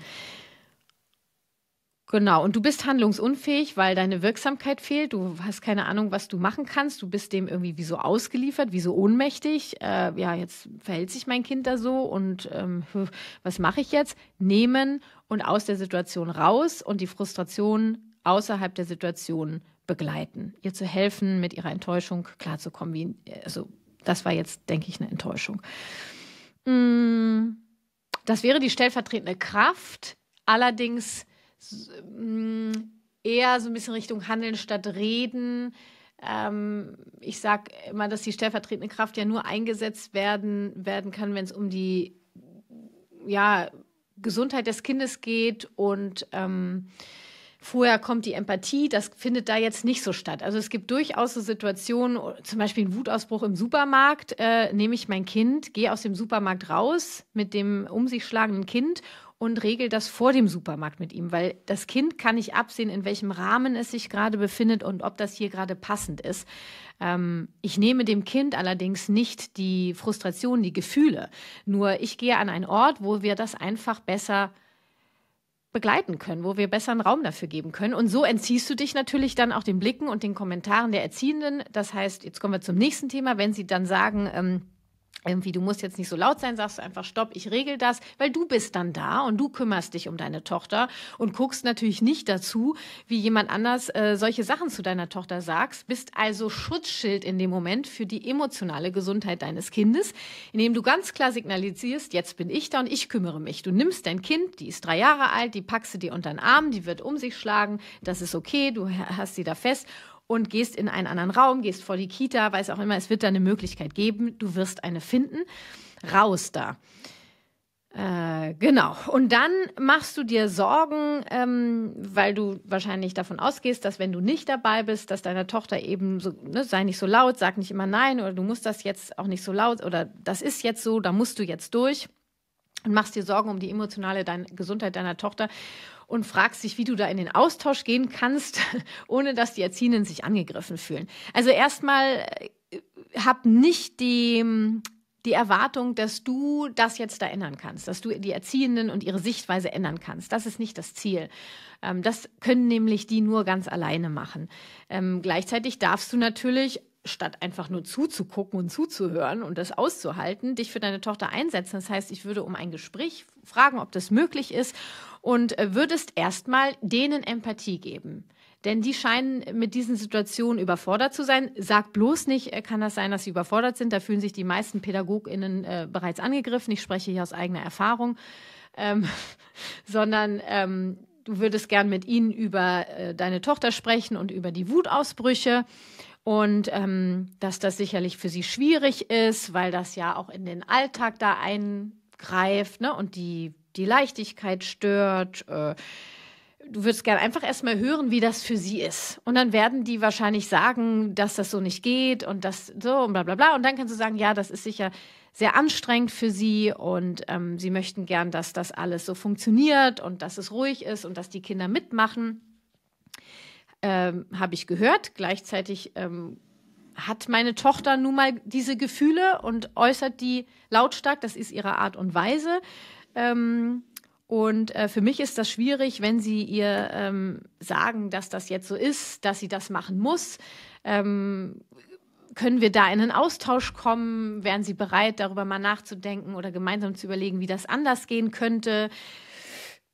[SPEAKER 1] Genau, und du bist handlungsunfähig, weil deine Wirksamkeit fehlt. Du hast keine Ahnung, was du machen kannst. Du bist dem irgendwie wie so ausgeliefert, wie so ohnmächtig. Äh, ja, jetzt verhält sich mein Kind da so und ähm, was mache ich jetzt? Nehmen und aus der Situation raus und die Frustration außerhalb der Situation begleiten. Ihr zu helfen, mit ihrer Enttäuschung klarzukommen. Wie, also, das war jetzt, denke ich, eine Enttäuschung. Mm, das wäre die stellvertretende Kraft. Allerdings Mm, eher so ein bisschen Richtung Handeln statt Reden. Ähm, ich sage immer, dass die stellvertretende Kraft ja nur eingesetzt werden, werden kann, wenn es um die ja, Gesundheit des Kindes geht und ähm, Vorher kommt die Empathie, das findet da jetzt nicht so statt. Also es gibt durchaus so Situationen, zum Beispiel ein Wutausbruch im Supermarkt, äh, nehme ich mein Kind, gehe aus dem Supermarkt raus mit dem um sich schlagenden Kind und regel das vor dem Supermarkt mit ihm, weil das Kind kann nicht absehen, in welchem Rahmen es sich gerade befindet und ob das hier gerade passend ist. Ähm, ich nehme dem Kind allerdings nicht die Frustration, die Gefühle. Nur ich gehe an einen Ort, wo wir das einfach besser begleiten können, wo wir besseren Raum dafür geben können. Und so entziehst du dich natürlich dann auch den Blicken und den Kommentaren der Erziehenden. Das heißt, jetzt kommen wir zum nächsten Thema, wenn sie dann sagen, ähm, irgendwie, du musst jetzt nicht so laut sein, sagst du einfach Stopp, ich regel das, weil du bist dann da und du kümmerst dich um deine Tochter und guckst natürlich nicht dazu, wie jemand anders äh, solche Sachen zu deiner Tochter sagst, bist also Schutzschild in dem Moment für die emotionale Gesundheit deines Kindes, indem du ganz klar signalisierst, jetzt bin ich da und ich kümmere mich. Du nimmst dein Kind, die ist drei Jahre alt, die packst du dir unter den Arm, die wird um sich schlagen, das ist okay, du hast sie da fest und gehst in einen anderen Raum, gehst vor die Kita, weiß auch immer, es wird da eine Möglichkeit geben, du wirst eine finden. Raus da. Äh, genau. Und dann machst du dir Sorgen, ähm, weil du wahrscheinlich davon ausgehst, dass wenn du nicht dabei bist, dass deiner Tochter eben so, ne, sei nicht so laut, sag nicht immer nein oder du musst das jetzt auch nicht so laut oder das ist jetzt so, da musst du jetzt durch und machst dir Sorgen um die emotionale Dein Gesundheit deiner Tochter und fragst dich, wie du da in den Austausch gehen kannst, ohne dass die Erziehenden sich angegriffen fühlen. Also erstmal äh, hab nicht die, die Erwartung, dass du das jetzt da ändern kannst, dass du die Erziehenden und ihre Sichtweise ändern kannst. Das ist nicht das Ziel. Ähm, das können nämlich die nur ganz alleine machen. Ähm, gleichzeitig darfst du natürlich statt einfach nur zuzugucken und zuzuhören und das auszuhalten, dich für deine Tochter einsetzen. Das heißt, ich würde um ein Gespräch fragen, ob das möglich ist und äh, würdest erstmal denen Empathie geben. Denn die scheinen mit diesen Situationen überfordert zu sein. Sag bloß nicht, äh, kann das sein, dass sie überfordert sind. Da fühlen sich die meisten PädagogInnen äh, bereits angegriffen. Ich spreche hier aus eigener Erfahrung. Ähm, sondern ähm, du würdest gern mit ihnen über äh, deine Tochter sprechen und über die Wutausbrüche und ähm, dass das sicherlich für sie schwierig ist, weil das ja auch in den Alltag da eingreift ne? und die die Leichtigkeit stört. Äh, du würdest gerne einfach erstmal hören, wie das für sie ist. Und dann werden die wahrscheinlich sagen, dass das so nicht geht und das so und bla bla bla. Und dann kannst du sagen, ja, das ist sicher sehr anstrengend für sie und ähm, sie möchten gern, dass das alles so funktioniert und dass es ruhig ist und dass die Kinder mitmachen. Ähm, Habe ich gehört. Gleichzeitig ähm, hat meine Tochter nun mal diese Gefühle und äußert die lautstark. Das ist ihre Art und Weise. Ähm, und äh, für mich ist das schwierig, wenn sie ihr ähm, sagen, dass das jetzt so ist, dass sie das machen muss. Ähm, können wir da in einen Austausch kommen? Wären Sie bereit, darüber mal nachzudenken oder gemeinsam zu überlegen, wie das anders gehen könnte?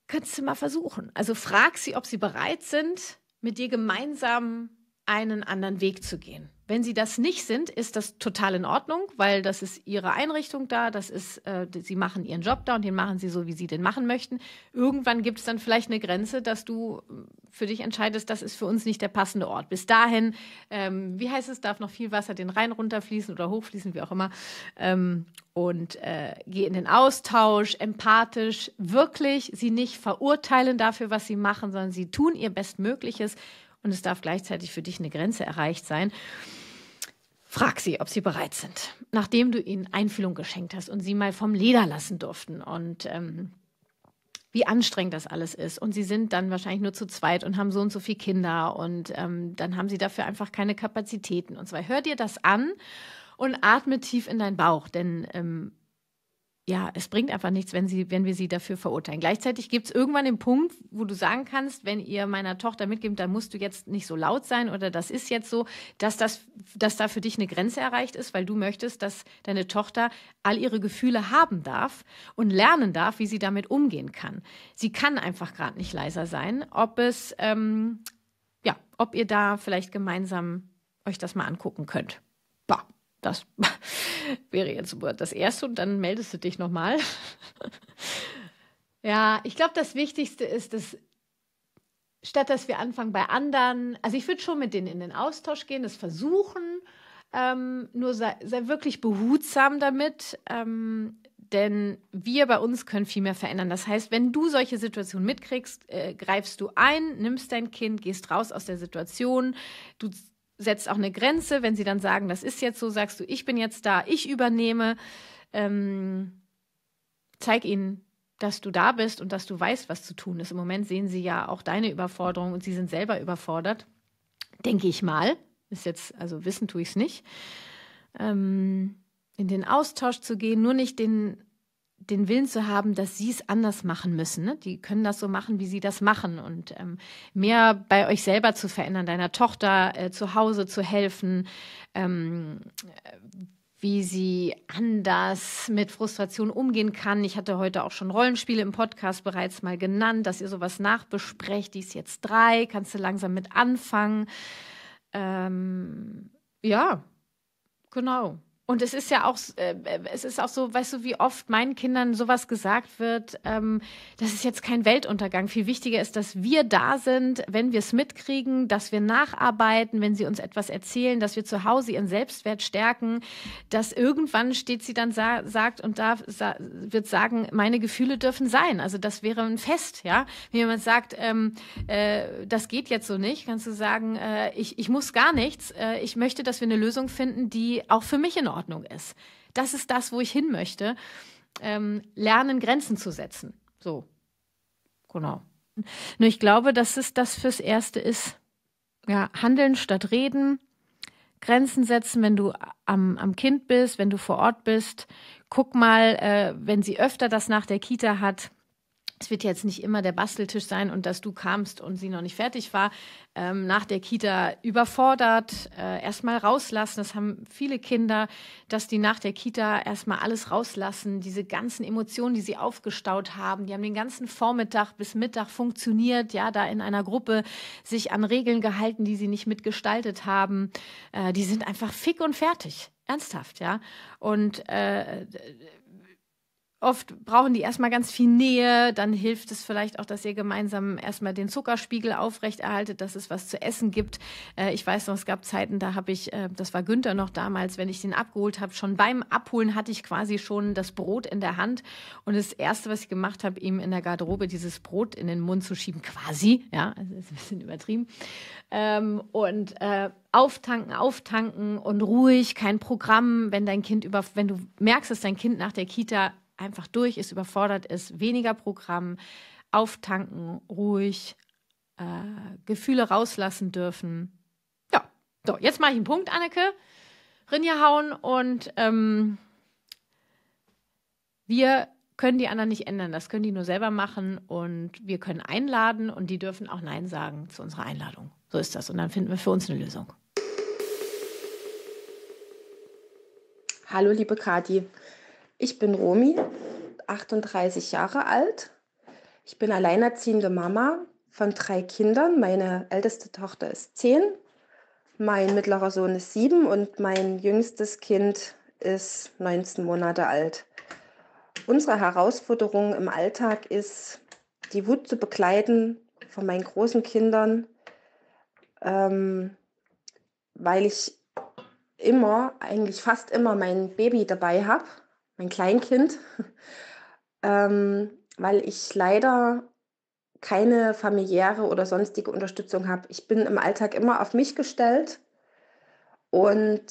[SPEAKER 1] Könntest du mal versuchen. Also frag sie, ob sie bereit sind, mit dir gemeinsam einen anderen Weg zu gehen. Wenn sie das nicht sind, ist das total in Ordnung, weil das ist ihre Einrichtung da, das ist, äh, sie machen ihren Job da und den machen sie so, wie sie den machen möchten. Irgendwann gibt es dann vielleicht eine Grenze, dass du äh, für dich entscheidest, das ist für uns nicht der passende Ort. Bis dahin, ähm, wie heißt es, darf noch viel Wasser den Rhein runterfließen oder hochfließen, wie auch immer. Ähm, und äh, geh in den Austausch, empathisch, wirklich, sie nicht verurteilen dafür, was sie machen, sondern sie tun ihr Bestmögliches und es darf gleichzeitig für dich eine Grenze erreicht sein. Frag sie, ob sie bereit sind. Nachdem du ihnen Einfühlung geschenkt hast und sie mal vom Leder lassen durften und ähm, wie anstrengend das alles ist. Und sie sind dann wahrscheinlich nur zu zweit und haben so und so viele Kinder und ähm, dann haben sie dafür einfach keine Kapazitäten. Und zwar hör dir das an und atme tief in deinen Bauch, denn ähm, ja, es bringt einfach nichts, wenn, sie, wenn wir sie dafür verurteilen. Gleichzeitig gibt es irgendwann den Punkt, wo du sagen kannst, wenn ihr meiner Tochter mitgibt, dann musst du jetzt nicht so laut sein oder das ist jetzt so, dass, das, dass da für dich eine Grenze erreicht ist, weil du möchtest, dass deine Tochter all ihre Gefühle haben darf und lernen darf, wie sie damit umgehen kann. Sie kann einfach gerade nicht leiser sein, ob es, ähm, ja, ob ihr da vielleicht gemeinsam euch das mal angucken könnt. Das wäre jetzt das Erste und dann meldest du dich nochmal. ja, ich glaube, das Wichtigste ist, dass statt dass wir anfangen bei anderen, also ich würde schon mit denen in den Austausch gehen, das versuchen, ähm, nur sei, sei, wirklich behutsam damit, ähm, denn wir bei uns können viel mehr verändern. Das heißt, wenn du solche Situationen mitkriegst, äh, greifst du ein, nimmst dein Kind, gehst raus aus der Situation, du setzt auch eine Grenze. Wenn sie dann sagen, das ist jetzt so, sagst du, ich bin jetzt da, ich übernehme. Ähm, zeig ihnen, dass du da bist und dass du weißt, was zu tun ist. Im Moment sehen sie ja auch deine Überforderung und sie sind selber überfordert. Denke ich mal. Ist jetzt, also wissen tue ich es nicht. Ähm, in den Austausch zu gehen, nur nicht den den Willen zu haben, dass sie es anders machen müssen. Ne? Die können das so machen, wie sie das machen. Und ähm, mehr bei euch selber zu verändern, deiner Tochter äh, zu Hause zu helfen, ähm, äh, wie sie anders mit Frustration umgehen kann. Ich hatte heute auch schon Rollenspiele im Podcast bereits mal genannt, dass ihr sowas nachbesprecht. Die ist jetzt drei, kannst du langsam mit anfangen. Ähm, ja, genau. Und es ist ja auch, äh, äh, es ist auch so, weißt du, wie oft meinen Kindern sowas gesagt wird, ähm, das ist jetzt kein Weltuntergang. Viel wichtiger ist, dass wir da sind, wenn wir es mitkriegen, dass wir nacharbeiten, wenn sie uns etwas erzählen, dass wir zu Hause ihren Selbstwert stärken, dass irgendwann steht sie dann sa sagt und da sa wird sagen, meine Gefühle dürfen sein. Also das wäre ein Fest, ja. Wenn jemand sagt, ähm, äh, das geht jetzt so nicht, kannst du sagen, äh, ich, ich muss gar nichts. Äh, ich möchte, dass wir eine Lösung finden, die auch für mich in Ordnung Ordnung ist. Das ist das, wo ich hin möchte. Ähm, lernen, Grenzen zu setzen. So. Genau. Nur ich glaube, dass es das fürs Erste ist. Ja, handeln statt reden. Grenzen setzen, wenn du am, am Kind bist, wenn du vor Ort bist. Guck mal, äh, wenn sie öfter das nach der Kita hat, es wird jetzt nicht immer der Basteltisch sein und dass du kamst und sie noch nicht fertig war, ähm, nach der Kita überfordert, äh, erstmal rauslassen. Das haben viele Kinder, dass die nach der Kita erstmal alles rauslassen, diese ganzen Emotionen, die sie aufgestaut haben. Die haben den ganzen Vormittag bis Mittag funktioniert, ja, da in einer Gruppe sich an Regeln gehalten, die sie nicht mitgestaltet haben. Äh, die sind einfach fick und fertig. Ernsthaft, ja. Und äh, Oft brauchen die erstmal ganz viel Nähe, dann hilft es vielleicht auch, dass ihr gemeinsam erstmal den Zuckerspiegel aufrechterhaltet, dass es was zu essen gibt. Äh, ich weiß noch, es gab Zeiten, da habe ich, äh, das war Günther noch damals, wenn ich den abgeholt habe, schon beim Abholen hatte ich quasi schon das Brot in der Hand und das Erste, was ich gemacht habe, ihm in der Garderobe dieses Brot in den Mund zu schieben, quasi, ja, also ist ein bisschen übertrieben. Ähm, und äh, auftanken, auftanken und ruhig, kein Programm, wenn dein Kind über, wenn du merkst, dass dein Kind nach der Kita einfach durch ist, überfordert ist, weniger Programm, auftanken, ruhig, äh, Gefühle rauslassen dürfen. Ja, so, jetzt mache ich einen Punkt, Anneke. Rinja hauen und ähm, wir können die anderen nicht ändern. Das können die nur selber machen und wir können einladen und die dürfen auch Nein sagen zu unserer Einladung. So ist das. Und dann finden wir für uns eine Lösung. Hallo, liebe Kati. Ich
[SPEAKER 5] bin Romi, 38 Jahre alt. Ich bin alleinerziehende Mama von drei Kindern. Meine älteste Tochter ist zehn, mein mittlerer Sohn ist sieben und mein jüngstes Kind ist 19 Monate alt. Unsere Herausforderung im Alltag ist, die Wut zu begleiten von meinen großen Kindern, ähm, weil ich immer, eigentlich fast immer mein Baby dabei habe mein Kleinkind, ähm, weil ich leider keine familiäre oder sonstige Unterstützung habe. Ich bin im Alltag immer auf mich gestellt und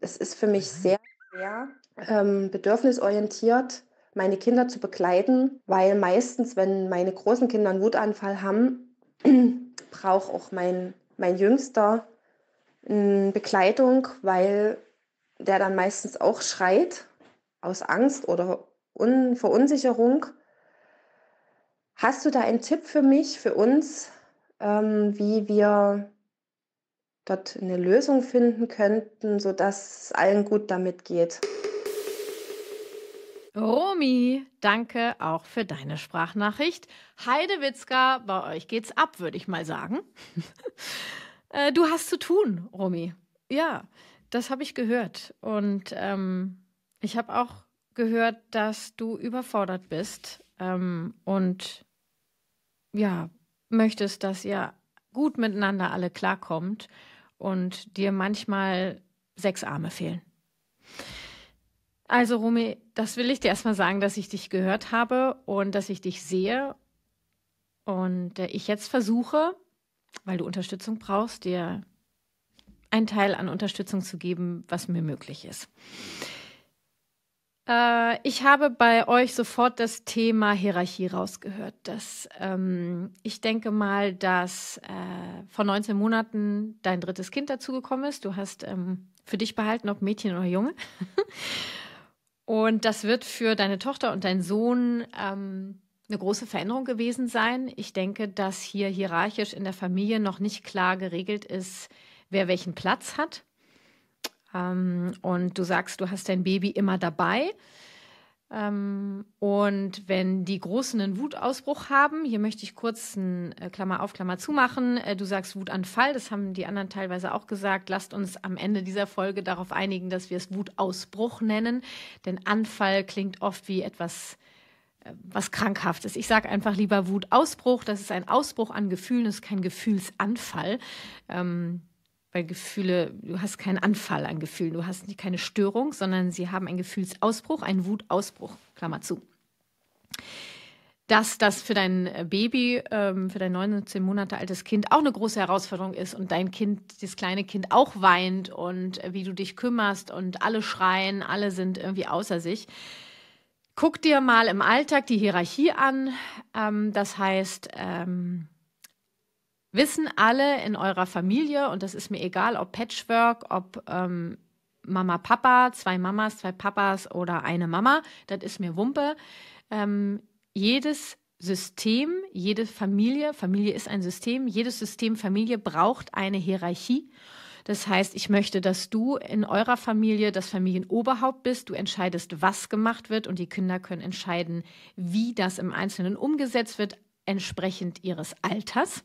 [SPEAKER 5] es ist für mich mhm. sehr schwer, ähm, bedürfnisorientiert meine Kinder zu begleiten, weil meistens, wenn meine großen Kinder einen Wutanfall haben, braucht auch mein, mein Jüngster eine hm, Begleitung, weil der dann meistens auch schreit aus Angst oder Un Verunsicherung. Hast du da einen Tipp für mich, für uns, ähm, wie wir dort eine Lösung finden könnten, sodass es allen gut damit geht?
[SPEAKER 1] Romy, danke auch für deine Sprachnachricht. Heide Witzka, bei euch geht's ab, würde ich mal sagen. Äh, du hast zu tun, Romy. Ja, das habe ich gehört. Und ähm, ich habe auch gehört, dass du überfordert bist ähm, und ja, möchtest, dass ihr gut miteinander alle klarkommt und dir manchmal sechs Arme fehlen. Also, Rumi, das will ich dir erstmal sagen, dass ich dich gehört habe und dass ich dich sehe und äh, ich jetzt versuche, weil du Unterstützung brauchst, dir einen Teil an Unterstützung zu geben, was mir möglich ist. Äh, ich habe bei euch sofort das Thema Hierarchie rausgehört. Dass, ähm, ich denke mal, dass äh, vor 19 Monaten dein drittes Kind dazugekommen ist. Du hast ähm, für dich behalten, ob Mädchen oder Junge. und das wird für deine Tochter und deinen Sohn ähm, eine große Veränderung gewesen sein. Ich denke, dass hier hierarchisch in der Familie noch nicht klar geregelt ist, wer welchen Platz hat. Ähm, und du sagst, du hast dein Baby immer dabei. Ähm, und wenn die Großen einen Wutausbruch haben, hier möchte ich kurz ein äh, Klammer auf, Klammer zumachen. Äh, du sagst Wutanfall, das haben die anderen teilweise auch gesagt. Lasst uns am Ende dieser Folge darauf einigen, dass wir es Wutausbruch nennen, denn Anfall klingt oft wie etwas äh, was krankhaft ist. Ich sage einfach lieber Wutausbruch. Das ist ein Ausbruch an Gefühlen, das ist kein Gefühlsanfall. Ähm, weil Gefühle, du hast keinen Anfall an Gefühlen, du hast keine Störung, sondern sie haben einen Gefühlsausbruch, einen Wutausbruch, Klammer zu. Dass das für dein äh, Baby, ähm, für dein 19 Monate altes Kind auch eine große Herausforderung ist und dein Kind, das kleine Kind auch weint und äh, wie du dich kümmerst und alle schreien, alle sind irgendwie außer sich. Guck dir mal im Alltag die Hierarchie an. Ähm, das heißt, ähm, wissen alle in eurer Familie, und das ist mir egal, ob Patchwork, ob ähm, Mama, Papa, zwei Mamas, zwei Papas oder eine Mama, das ist mir Wumpe. Ähm, jedes System, jede Familie, Familie ist ein System, jedes System Familie braucht eine Hierarchie. Das heißt, ich möchte, dass du in eurer Familie das Familienoberhaupt bist. Du entscheidest, was gemacht wird und die Kinder können entscheiden, wie das im Einzelnen umgesetzt wird, entsprechend ihres Alters.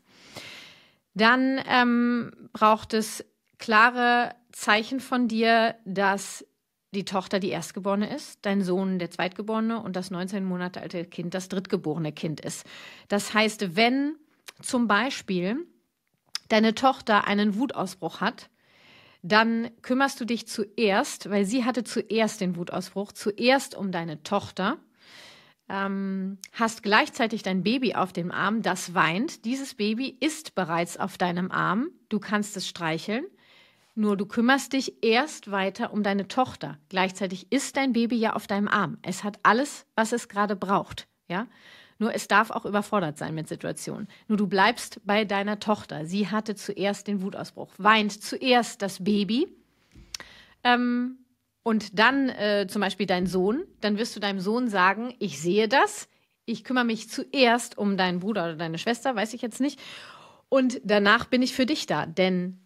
[SPEAKER 1] Dann ähm, braucht es klare Zeichen von dir, dass die Tochter die Erstgeborene ist, dein Sohn der Zweitgeborene und das 19 Monate alte Kind das drittgeborene Kind ist. Das heißt, wenn zum Beispiel deine Tochter einen Wutausbruch hat, dann kümmerst du dich zuerst, weil sie hatte zuerst den Wutausbruch, zuerst um deine Tochter ähm, hast gleichzeitig dein Baby auf dem Arm, das weint. Dieses Baby ist bereits auf deinem Arm. Du kannst es streicheln. Nur du kümmerst dich erst weiter um deine Tochter. Gleichzeitig ist dein Baby ja auf deinem Arm. Es hat alles, was es gerade braucht. Ja? Nur es darf auch überfordert sein mit Situationen. Nur du bleibst bei deiner Tochter. Sie hatte zuerst den Wutausbruch, weint zuerst das Baby. Ähm, und dann äh, zum Beispiel dein Sohn, dann wirst du deinem Sohn sagen, ich sehe das, ich kümmere mich zuerst um deinen Bruder oder deine Schwester, weiß ich jetzt nicht. Und danach bin ich für dich da, denn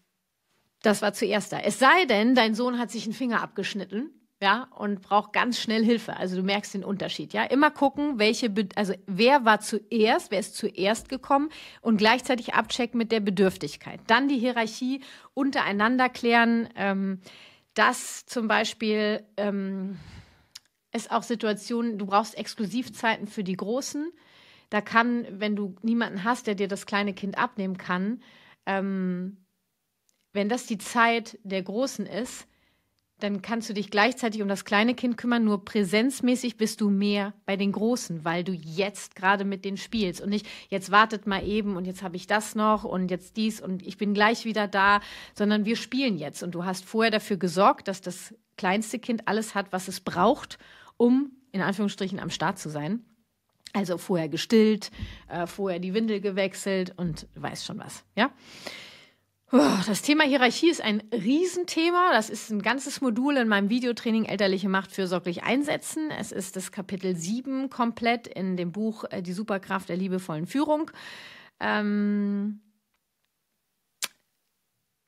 [SPEAKER 1] das war zuerst da. Es sei denn, dein Sohn hat sich einen Finger abgeschnitten, ja, und braucht ganz schnell Hilfe. Also du merkst den Unterschied, ja. Immer gucken, welche, also wer war zuerst, wer ist zuerst gekommen und gleichzeitig abchecken mit der Bedürftigkeit. Dann die Hierarchie untereinander klären. Ähm, dass zum Beispiel ähm, es auch Situationen, du brauchst Exklusivzeiten für die Großen. Da kann, wenn du niemanden hast, der dir das kleine Kind abnehmen kann, ähm, wenn das die Zeit der Großen ist, dann kannst du dich gleichzeitig um das kleine Kind kümmern, nur präsenzmäßig bist du mehr bei den Großen, weil du jetzt gerade mit denen spielst und nicht, jetzt wartet mal eben und jetzt habe ich das noch und jetzt dies und ich bin gleich wieder da, sondern wir spielen jetzt und du hast vorher dafür gesorgt, dass das kleinste Kind alles hat, was es braucht, um in Anführungsstrichen am Start zu sein. Also vorher gestillt, äh, vorher die Windel gewechselt und weiß schon was, ja? Das Thema Hierarchie ist ein Riesenthema. Das ist ein ganzes Modul in meinem Videotraining Elterliche Macht fürsorglich einsetzen. Es ist das Kapitel 7 komplett in dem Buch äh, Die Superkraft der liebevollen Führung. Ähm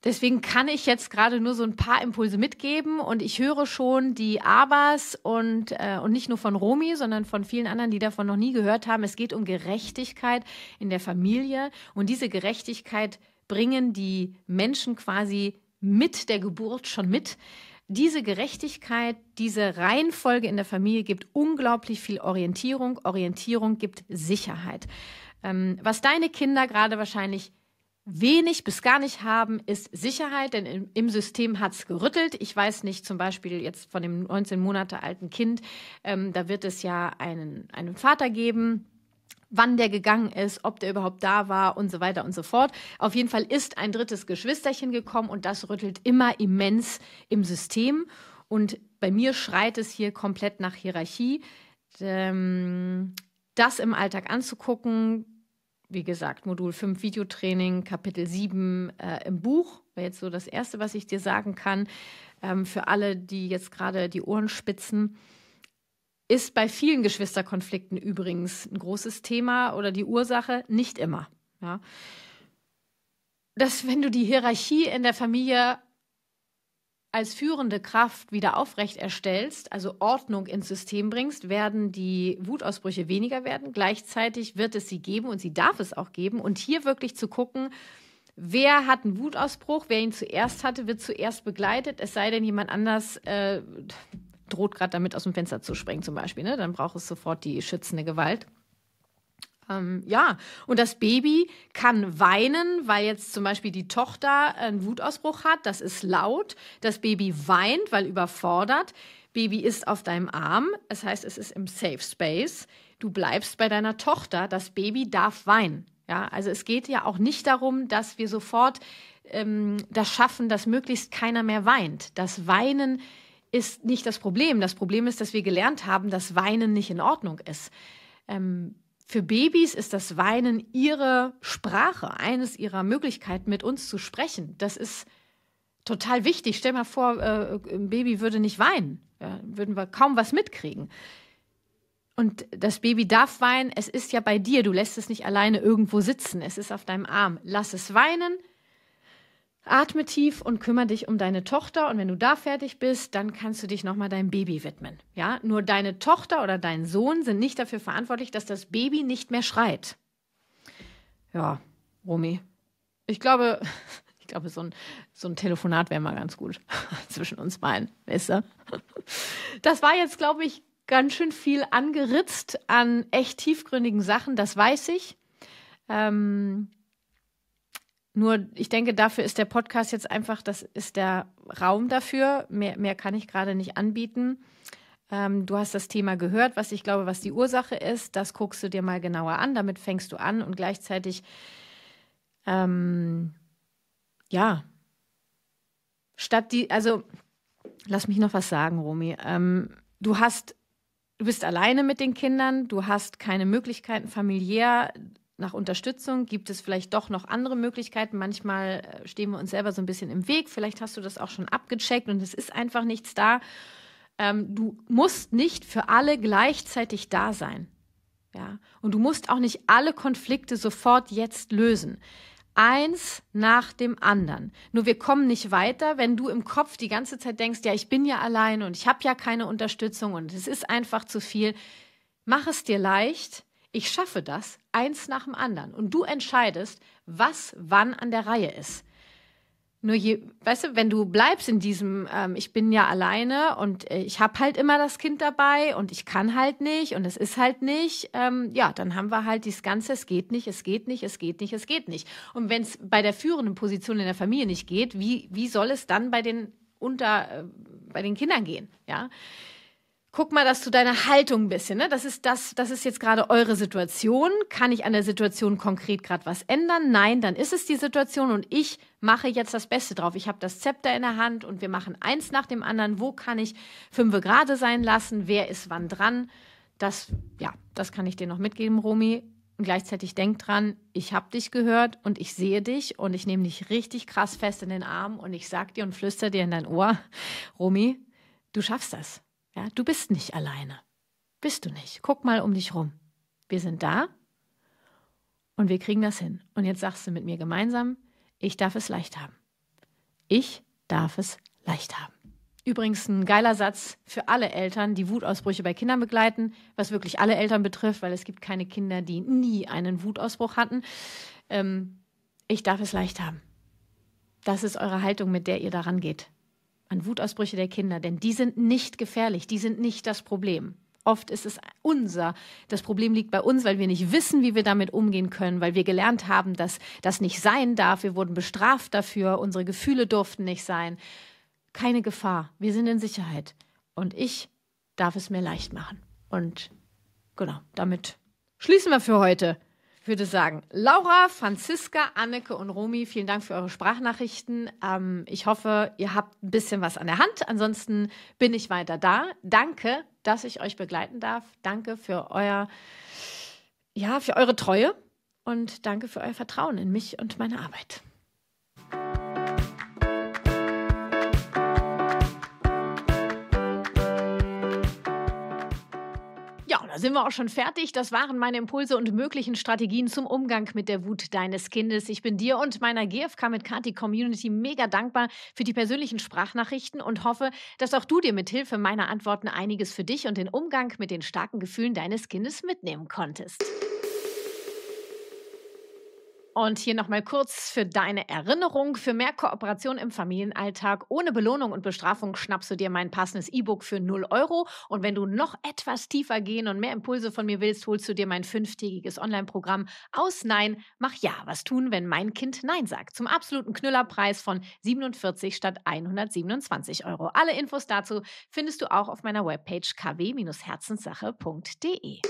[SPEAKER 1] Deswegen kann ich jetzt gerade nur so ein paar Impulse mitgeben und ich höre schon die Abas und, äh, und nicht nur von Romy, sondern von vielen anderen, die davon noch nie gehört haben. Es geht um Gerechtigkeit in der Familie und diese Gerechtigkeit bringen die Menschen quasi mit der Geburt schon mit. Diese Gerechtigkeit, diese Reihenfolge in der Familie gibt unglaublich viel Orientierung. Orientierung gibt Sicherheit. Ähm, was deine Kinder gerade wahrscheinlich wenig bis gar nicht haben, ist Sicherheit, denn im, im System hat es gerüttelt. Ich weiß nicht, zum Beispiel jetzt von dem 19 Monate alten Kind, ähm, da wird es ja einen, einen Vater geben, wann der gegangen ist, ob der überhaupt da war und so weiter und so fort. Auf jeden Fall ist ein drittes Geschwisterchen gekommen und das rüttelt immer immens im System. Und bei mir schreit es hier komplett nach Hierarchie. Ähm, das im Alltag anzugucken, wie gesagt, Modul 5 Videotraining, Kapitel 7 äh, im Buch, wäre jetzt so das Erste, was ich dir sagen kann, ähm, für alle, die jetzt gerade die Ohren spitzen. Ist bei vielen Geschwisterkonflikten übrigens ein großes Thema oder die Ursache, nicht immer. Ja. Dass wenn du die Hierarchie in der Familie als führende Kraft wieder aufrecht erstellst, also Ordnung ins System bringst, werden die Wutausbrüche weniger werden. Gleichzeitig wird es sie geben und sie darf es auch geben. Und hier wirklich zu gucken, wer hat einen Wutausbruch, wer ihn zuerst hatte, wird zuerst begleitet, es sei denn, jemand anders äh, droht gerade damit, aus dem Fenster zu springen zum Beispiel. Ne? Dann braucht es sofort die schützende Gewalt. Ähm, ja, und das Baby kann weinen, weil jetzt zum Beispiel die Tochter einen Wutausbruch hat. Das ist laut. Das Baby weint, weil überfordert. Baby ist auf deinem Arm. Das heißt, es ist im Safe Space. Du bleibst bei deiner Tochter. Das Baby darf weinen. Ja, also es geht ja auch nicht darum, dass wir sofort ähm, das schaffen, dass möglichst keiner mehr weint. Das Weinen ist nicht das Problem. Das Problem ist, dass wir gelernt haben, dass Weinen nicht in Ordnung ist. Ähm, für Babys ist das Weinen ihre Sprache, eines ihrer Möglichkeiten, mit uns zu sprechen. Das ist total wichtig. Stell mal vor, äh, ein Baby würde nicht weinen. Ja, würden wir kaum was mitkriegen. Und das Baby darf weinen. Es ist ja bei dir. Du lässt es nicht alleine irgendwo sitzen. Es ist auf deinem Arm. Lass es weinen. Atme tief und kümmere dich um deine Tochter und wenn du da fertig bist, dann kannst du dich nochmal deinem Baby widmen. Ja, nur deine Tochter oder dein Sohn sind nicht dafür verantwortlich, dass das Baby nicht mehr schreit. Ja, Romy, ich glaube, ich glaube, so ein, so ein Telefonat wäre mal ganz gut zwischen uns beiden, weißt du? Das war jetzt, glaube ich, ganz schön viel angeritzt an echt tiefgründigen Sachen, das weiß ich. Ähm, nur ich denke, dafür ist der Podcast jetzt einfach, das ist der Raum dafür. Mehr, mehr kann ich gerade nicht anbieten. Ähm, du hast das Thema gehört, was ich glaube, was die Ursache ist. Das guckst du dir mal genauer an. Damit fängst du an und gleichzeitig, ähm, ja, statt die, also lass mich noch was sagen, Romy. Ähm, du hast, du bist alleine mit den Kindern, du hast keine Möglichkeiten familiär nach Unterstützung? Gibt es vielleicht doch noch andere Möglichkeiten? Manchmal äh, stehen wir uns selber so ein bisschen im Weg. Vielleicht hast du das auch schon abgecheckt und es ist einfach nichts da. Ähm, du musst nicht für alle gleichzeitig da sein. Ja? Und du musst auch nicht alle Konflikte sofort jetzt lösen. Eins nach dem anderen. Nur wir kommen nicht weiter, wenn du im Kopf die ganze Zeit denkst, ja, ich bin ja allein und ich habe ja keine Unterstützung und es ist einfach zu viel. Mach es dir leicht ich schaffe das eins nach dem anderen. Und du entscheidest, was wann an der Reihe ist. Nur je, weißt du, wenn du bleibst in diesem, ähm, ich bin ja alleine und äh, ich habe halt immer das Kind dabei und ich kann halt nicht und es ist halt nicht, ähm, ja, dann haben wir halt dieses Ganze, es geht nicht, es geht nicht, es geht nicht, es geht nicht. Und wenn es bei der führenden Position in der Familie nicht geht, wie, wie soll es dann bei den unter, äh, bei den Kindern gehen? Ja guck mal, dass du deine Haltung ein bisschen, ne? Das ist das, das ist jetzt gerade eure Situation. Kann ich an der Situation konkret gerade was ändern? Nein, dann ist es die Situation und ich mache jetzt das Beste drauf. Ich habe das Zepter in der Hand und wir machen eins nach dem anderen. Wo kann ich fünfe gerade sein lassen? Wer ist wann dran? Das, ja, das kann ich dir noch mitgeben, Romy. Und gleichzeitig denk dran, ich habe dich gehört und ich sehe dich und ich nehme dich richtig krass fest in den Arm und ich sag dir und flüster dir in dein Ohr, Romy, du schaffst das ja, du bist nicht alleine. Bist du nicht. Guck mal um dich rum. Wir sind da und wir kriegen das hin. Und jetzt sagst du mit mir gemeinsam, ich darf es leicht haben. Ich darf es leicht haben. Übrigens ein geiler Satz für alle Eltern, die Wutausbrüche bei Kindern begleiten, was wirklich alle Eltern betrifft, weil es gibt keine Kinder, die nie einen Wutausbruch hatten. Ähm, ich darf es leicht haben. Das ist eure Haltung, mit der ihr daran geht an Wutausbrüche der Kinder, denn die sind nicht gefährlich, die sind nicht das Problem. Oft ist es unser. Das Problem liegt bei uns, weil wir nicht wissen, wie wir damit umgehen können, weil wir gelernt haben, dass das nicht sein darf. Wir wurden bestraft dafür, unsere Gefühle durften nicht sein. Keine Gefahr, wir sind in Sicherheit. Und ich darf es mir leicht machen. Und genau, damit schließen wir für heute. Ich würde sagen, Laura, Franziska, Anneke und Romy, vielen Dank für eure Sprachnachrichten. Ähm, ich hoffe, ihr habt ein bisschen was an der Hand. Ansonsten bin ich weiter da. Danke, dass ich euch begleiten darf. Danke für euer, ja, für eure Treue und danke für euer Vertrauen in mich und meine Arbeit. da sind wir auch schon fertig. Das waren meine Impulse und möglichen Strategien zum Umgang mit der Wut deines Kindes. Ich bin dir und meiner GFK mit Kati Community mega dankbar für die persönlichen Sprachnachrichten und hoffe, dass auch du dir mit Hilfe meiner Antworten einiges für dich und den Umgang mit den starken Gefühlen deines Kindes mitnehmen konntest. Und hier nochmal kurz für deine Erinnerung. Für mehr Kooperation im Familienalltag ohne Belohnung und Bestrafung schnappst du dir mein passendes E-Book für 0 Euro. Und wenn du noch etwas tiefer gehen und mehr Impulse von mir willst, holst du dir mein fünftägiges Online-Programm aus Nein, mach Ja. Was tun, wenn mein Kind Nein sagt? Zum absoluten Knüllerpreis von 47 statt 127 Euro. Alle Infos dazu findest du auch auf meiner Webpage kw-herzenssache.de.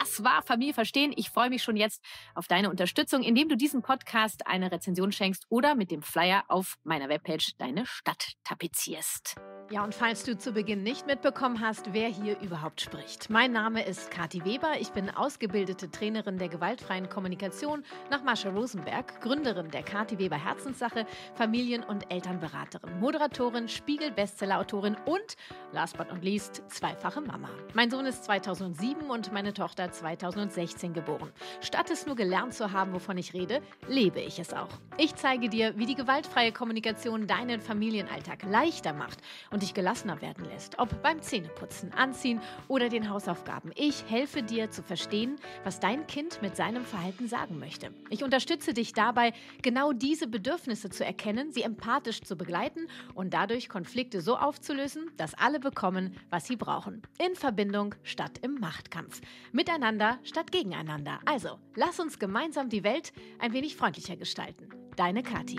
[SPEAKER 1] Das war Familie verstehen. Ich freue mich schon jetzt auf deine Unterstützung, indem du diesem Podcast eine Rezension schenkst oder mit dem Flyer auf meiner Webpage deine Stadt tapezierst. Ja, und falls du zu Beginn nicht mitbekommen hast, wer hier überhaupt spricht. Mein Name ist Kathi Weber, ich bin ausgebildete Trainerin der gewaltfreien Kommunikation nach Marsha Rosenberg, Gründerin der Kathi Weber Herzenssache, Familien- und Elternberaterin, Moderatorin, spiegel bestseller autorin und, last but not least, zweifache Mama. Mein Sohn ist 2007 und meine Tochter 2016 geboren. Statt es nur gelernt zu haben, wovon ich rede, lebe ich es auch. Ich zeige dir, wie die gewaltfreie Kommunikation deinen Familienalltag leichter macht und dich gelassener werden lässt. Ob beim Zähneputzen, Anziehen oder den Hausaufgaben. Ich helfe dir zu verstehen, was dein Kind mit seinem Verhalten sagen möchte. Ich unterstütze dich dabei, genau diese Bedürfnisse zu erkennen, sie empathisch zu begleiten und dadurch Konflikte so aufzulösen, dass alle bekommen, was sie brauchen. In Verbindung statt im Machtkampf. Mit miteinander statt gegeneinander. Also, lass uns gemeinsam die Welt ein wenig freundlicher gestalten. Deine Kati.